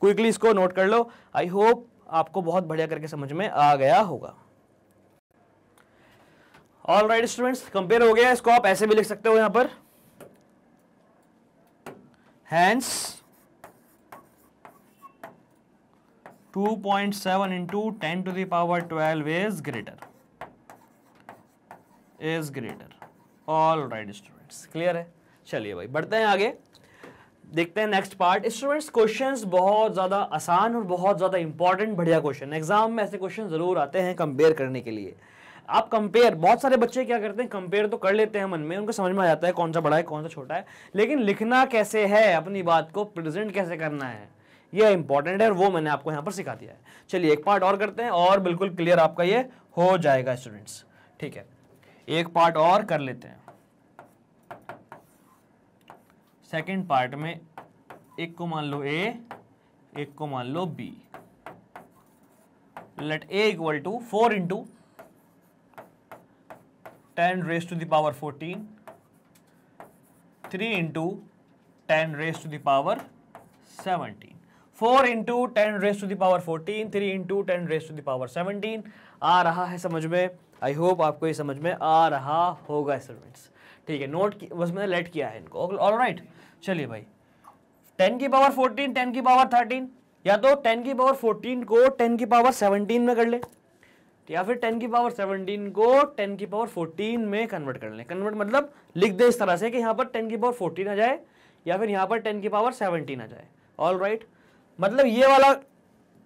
क्विकली इसको नोट कर लो आई होप आपको बहुत बढ़िया करके समझ में आ गया होगा ऑल राइट स्टूडेंट्स कंपेयर हो गया इसको आप ऐसे भी लिख सकते हो यहाँ पर hence 2.7 point seven into ten to the power twelve is greater is greater all right students clear है चलिए भाई बढ़ते हैं आगे देखते हैं नेक्स्ट पार्ट स्टूडेंट्स क्वेश्चंस बहुत ज़्यादा आसान और बहुत ज़्यादा इंपॉर्टेंट बढ़िया क्वेश्चन एग्जाम में ऐसे क्वेश्चन ज़रूर आते हैं कंपेयर करने के लिए आप कंपेयर बहुत सारे बच्चे क्या करते हैं कंपेयर तो कर लेते हैं मन में उनको समझ में आ जाता है कौन सा बड़ा है कौन सा छोटा है लेकिन लिखना कैसे है अपनी बात को प्रेजेंट कैसे करना है ये इंपॉर्टेंट है और वो मैंने आपको यहाँ पर सिखा दिया है चलिए एक पार्ट और करते हैं और बिल्कुल क्लियर आपका ये हो जाएगा स्टूडेंट्स ठीक है एक पार्ट और कर लेते हैं सेकेंड पार्ट में एक को मान लो ए एक को मान लो B let A equal to four into ten raise to the power fourteen three into ten raise to the power seventeen four into ten raise to the power fourteen three into ten raise to the power seventeen आ रहा है समझ में आई hope आपको ये समझ में आ रहा होगा स्टूडेंट्स ठीक है नोट बस मैंने लेट किया है इनको ऑल राइट right. चलिए भाई टेन की पावर फोर्टीन टेन की पावर थर्टीन या तो टेन की पावर फोर्टीन को टेन की पावर सेवनटीन में कर ले या फिर टेन की पावर सेवनटीन को टेन की पावर फोर्टीन में कन्वर्ट कर लें कन्वर्ट मतलब लिख दे इस तरह से कि यहाँ पर टेन की पावर फोर्टीन आ जाए या फिर यहाँ पर टेन की पावर सेवनटीन आ जाए ऑल राइट right. मतलब ये वाला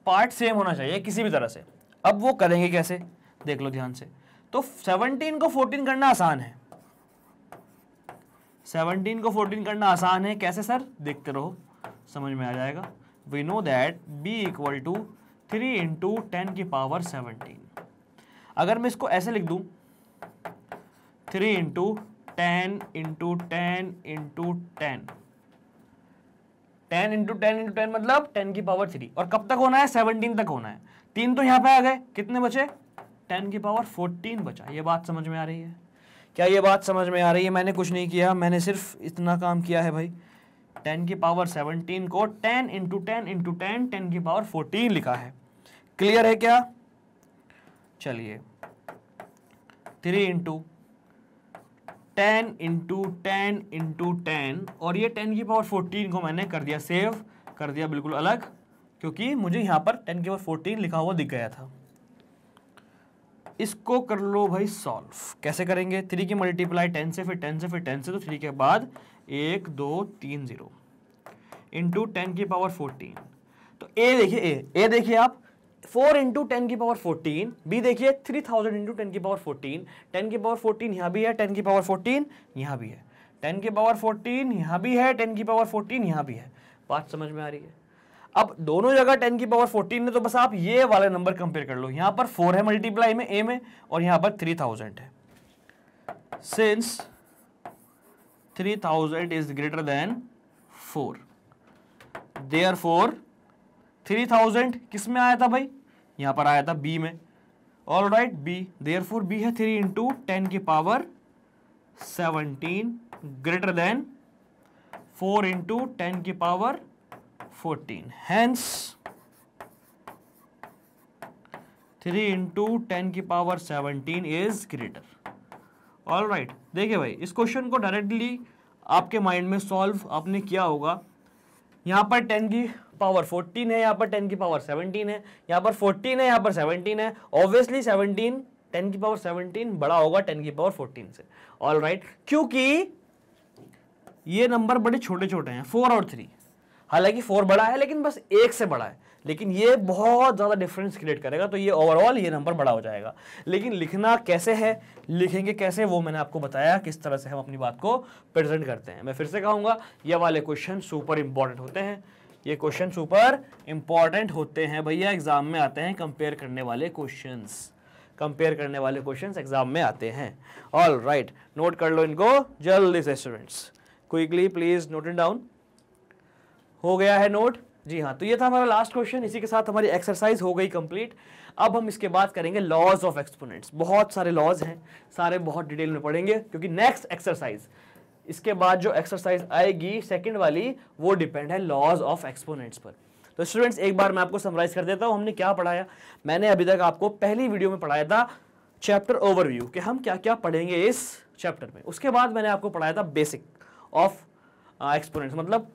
पार्ट सेम होना चाहिए किसी भी तरह से अब वो करेंगे कैसे देख लो ध्यान से तो सेवनटीन को फोर्टीन करना आसान है सेवनटीन को फोर्टीन करना आसान है कैसे सर देखते रहो समझ में आ जाएगा we know that B equal to three into ten की पावर सेवनटीन अगर मैं इसको ऐसे लिख दू three into ten into ten into ten ten into ten into ten मतलब टेन की पावर थ्री और कब तक होना है सेवनटीन तक होना है तीन तो यहां पे आ गए कितने बचे टेन की पावर फोर्टीन बचा ये बात समझ में आ रही है क्या ये बात समझ में आ रही है मैंने कुछ नहीं किया मैंने सिर्फ इतना काम किया है भाई टेन की पावर सेवनटीन को ten into ten into ten ten की पावर फोर्टीन लिखा है क्लियर है क्या चलिए three into ten into ten into ten और ये टेन की पावर फोर्टीन को मैंने कर दिया सेव कर दिया बिल्कुल अलग क्योंकि मुझे यहाँ पर टेन की पावर फोर्टीन लिखा हुआ दिख गया था इसको कर लो भाई सॉल्व कैसे करेंगे थ्री की मल्टीप्लाई टेन से फिर टेन से फिर टेन से तो थ्री के बाद एक दो तीन जीरो इंटू टेन की पावर फोर्टीन तो ए देखिए ए ए देखिए आप फोर इंटू टेन की पावर फोर्टीन बी देखिए थ्री थाउजेंड इंटू टेन की पावर फोर्टीन टेन की पावर फोर्टीन यहाँ भी है टेन की पावर फोर्टीन यहाँ भी है टेन की पावर फोर्टीन यहाँ भी है टेन की पावर फोर्टीन यहाँ भी है बात समझ में आ रही है अब दोनों जगह टेन की पावर फोर्टीन में तो बस आप ये वाला नंबर कंपेयर कर लो यहाँ पर फोर है मल्टीप्लाई में ए में और यहाँ पर थ्री थाउजेंड है since three thousand is greater than four there four three thousand किस में आया था भाई यहाँ पर आया था बी में all right B there four B है थ्री इंटू टेन की power seventeen greater than four into ten की power fourteen hence three into ten की power seventeen is greater all right देखिए भाई इस क्वेश्चन को डायरेक्टली आपके माइंड में सॉल्व आपने किया होगा यहाँ पर टेन की पावर 14 है यहाँ पर 10 की पावर 17 है यहाँ पर 14 है यहाँ पर 17 है ऑब्वियसली 17 10 की पावर 17 बड़ा होगा 10 की पावर 14 से ऑल राइट right. क्योंकि ये नंबर बड़े छोटे छोटे हैं फोर और थ्री हालांकि फोर बड़ा है लेकिन बस एक से बड़ा है लेकिन ये बहुत ज़्यादा डिफरेंस क्रिएट करेगा तो ये ओवरऑल ये नंबर बड़ा हो जाएगा लेकिन लिखना कैसे है लिखेंगे कैसे वो मैंने आपको बताया किस तरह से हम अपनी बात को प्रेजेंट करते हैं मैं फिर से कहूँगा ये वाले क्वेश्चन सुपर इंपॉर्टेंट होते हैं ये क्वेश्चन सुपर इंपॉर्टेंट होते हैं भैया एग्जाम में आते हैं कंपेयर करने वाले क्वेश्चन कंपेयर करने वाले क्वेश्चन एग्जाम में आते हैं ऑल राइट नोट कर लो इनको जल्दी से students quickly please note in down हो गया है नोट जी हाँ तो ये था हमारा लास्ट क्वेश्चन इसी के साथ हमारी एक्सरसाइज हो गई कंप्लीट अब हम इसके बाद करेंगे लॉज ऑफ एक्सपोनेंट्स बहुत सारे लॉज हैं सारे बहुत डिटेल में पढ़ेंगे क्योंकि नेक्स्ट एक्सरसाइज इसके बाद जो एक्सरसाइज आएगी सेकंड वाली वो डिपेंड है लॉज ऑफ एक्सपोनेंट्स पर तो स्टूडेंट्स एक बार मैं आपको समराइज कर देता हूँ हमने क्या पढ़ाया मैंने अभी तक आपको पहली वीडियो में पढ़ाया था चैप्टर ओवरव्यू कि हम क्या क्या पढ़ेंगे इस चैप्टर में उसके बाद मैंने आपको पढ़ाया था बेसिक ऑफ एक्सपोनेंट्स मतलब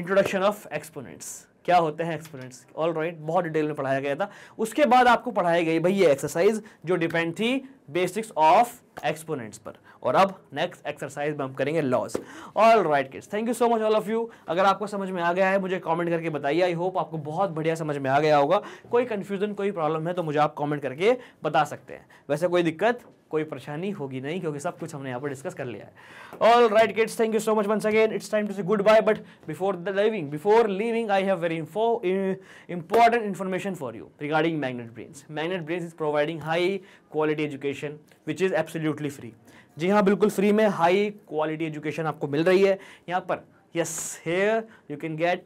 इंट्रोडक्शन ऑफ एक्सपोनेंट्स क्या होते हैं एक्सपेरिमेंट्स ऑल राइट बहुत डिटेल में पढ़ाया गया था उसके बाद आपको पढ़ाई गई भाई ये एक्सरसाइज जो डिपेंड थी बेसिक्स ऑफ एक्सपोनेंट्स पर और अब नेक्स्ट एक्सरसाइज में हम करेंगे laws all right kids thank you so much all of you अगर आपको समझ में आ गया है मुझे कमेंट करके बताइए आई होप आपको बहुत बढ़िया समझ में आ गया होगा कोई कन्फ्यूजन कोई प्रॉब्लम है तो मुझे आप कमेंट करके बता सकते हैं वैसे कोई दिक्कत कोई परेशानी होगी नहीं क्योंकि सब कुछ हमने यहाँ पर डिस्कस कर लिया है all right kids thank you so much once again it's time to say goodbye but before the leaving before leaving I have very important information for you regarding Magnet Brains Magnet Brains is providing high quality education which is absolutely free जी हाँ बिल्कुल free में high quality education आपको मिल रही है यहाँ पर yes here you can get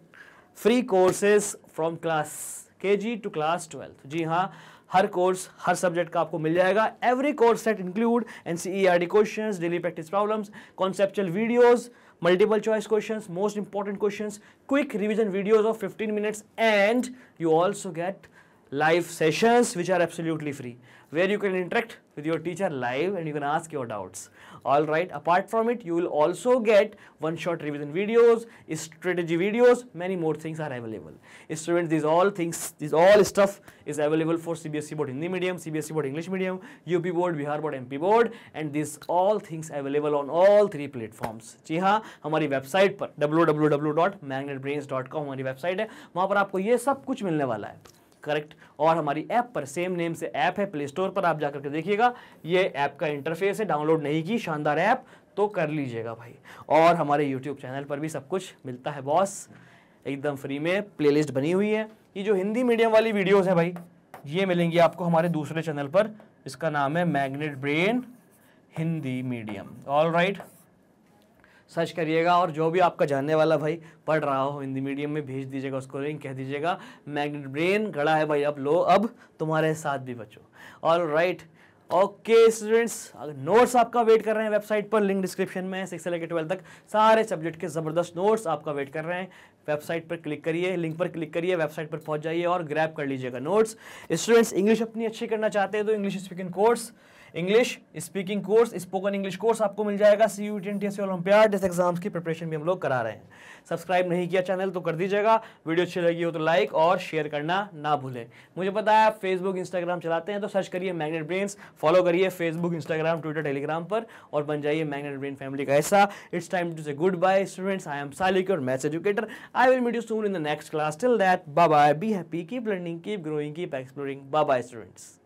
free courses from class K G to class twelfth जी हाँ हर कोर्स हर सब्जेक्ट का आपको मिल जाएगा every course set include are the question daily practice problems conceptual videos multiple choice question most important question quick revision videos of fifteen minutes and you also get live sessions which are absolutely free where you can interact with your teacher live and you can ask your doubts all right apart from it you will also get one shot revision videos strategy videos many more things are available students these all things this all stuff is available for cbsc board hindi medium cbsc board english medium up board bihar board mp board and these all things available on all three platforms ji ha hamari website par www.magnetbrains.com hamari website hai wahan par aapko ye sab kuch milne wala hai correct और हमारी app पर same name से app है play store पर आप जा के देखिएगा ये ऐप का इंटरफेस है डाउनलोड नहीं की शानदार ऐप तो कर लीजिएगा भाई और हमारे यूट्यूब चैनल पर भी सब कुछ मिलता है बॉस एकदम फ्री में प्ले बनी हुई है ये जो हिंदी मीडियम वाली वीडियोज़ हैं भाई ये मिलेंगी आपको हमारे दूसरे चैनल पर इसका नाम है Magnet Brain Hindi medium all right search करिएगा और जो भी आपका जानने वाला भाई पढ़ रहा हो हिंदी मीडियम में भेज दीजिएगा उसको लिंक कह दीजिएगा मैग्नेट ब्रेन गड़ा है भाई अब लो अब तुम्हारे साथ भी बचो और राइट ओके स्टूडेंट्स नोट्स आपका वेट कर रहे हैं वेबसाइट पर लिंक डिस्क्रिप्शन में सिक्स से लेकर ट्वेल्थ तक सारे सब्जेक्ट के ज़बरदस्त नोट्स आपका वेट कर रहे हैं वेबसाइट पर क्लिक करिए लिंक पर क्लिक करिए वेबसाइट पर पहुंच जाइए और ग्रैब कर लीजिएगा नोट्स स्टूडेंट्स इंग्लिश अपनी अच्छी करना चाहते हैं तो English speaking course English speaking course spoken English course आपको मिल जाएगा C U T S olympiad जैसे एग्जाम्स की प्रिपरेशन भी हम लोग करा रहे हैं सब्सक्राइब नहीं किया चैनल तो कर दीजिएगा वीडियो अच्छी लगी हो तो लाइक और शेयर करना ना भूलें मुझे पता है आप फेसबुक इंस्टाग्राम चलाते हैं तो सर्च करिए मैग्नेट ब्रेन्स फॉलो करिए फेसबुक इंस्टाग्राम ट्विटर टेलीग्राम पर और बन जाइए मैग्नेट ब्रेन फैमिली का हिस्सा it's time to say goodbye students I am Salik और maths educator I will meet you soon in the next class till that bye be happy keep learning keep growing keep exploring bye bye students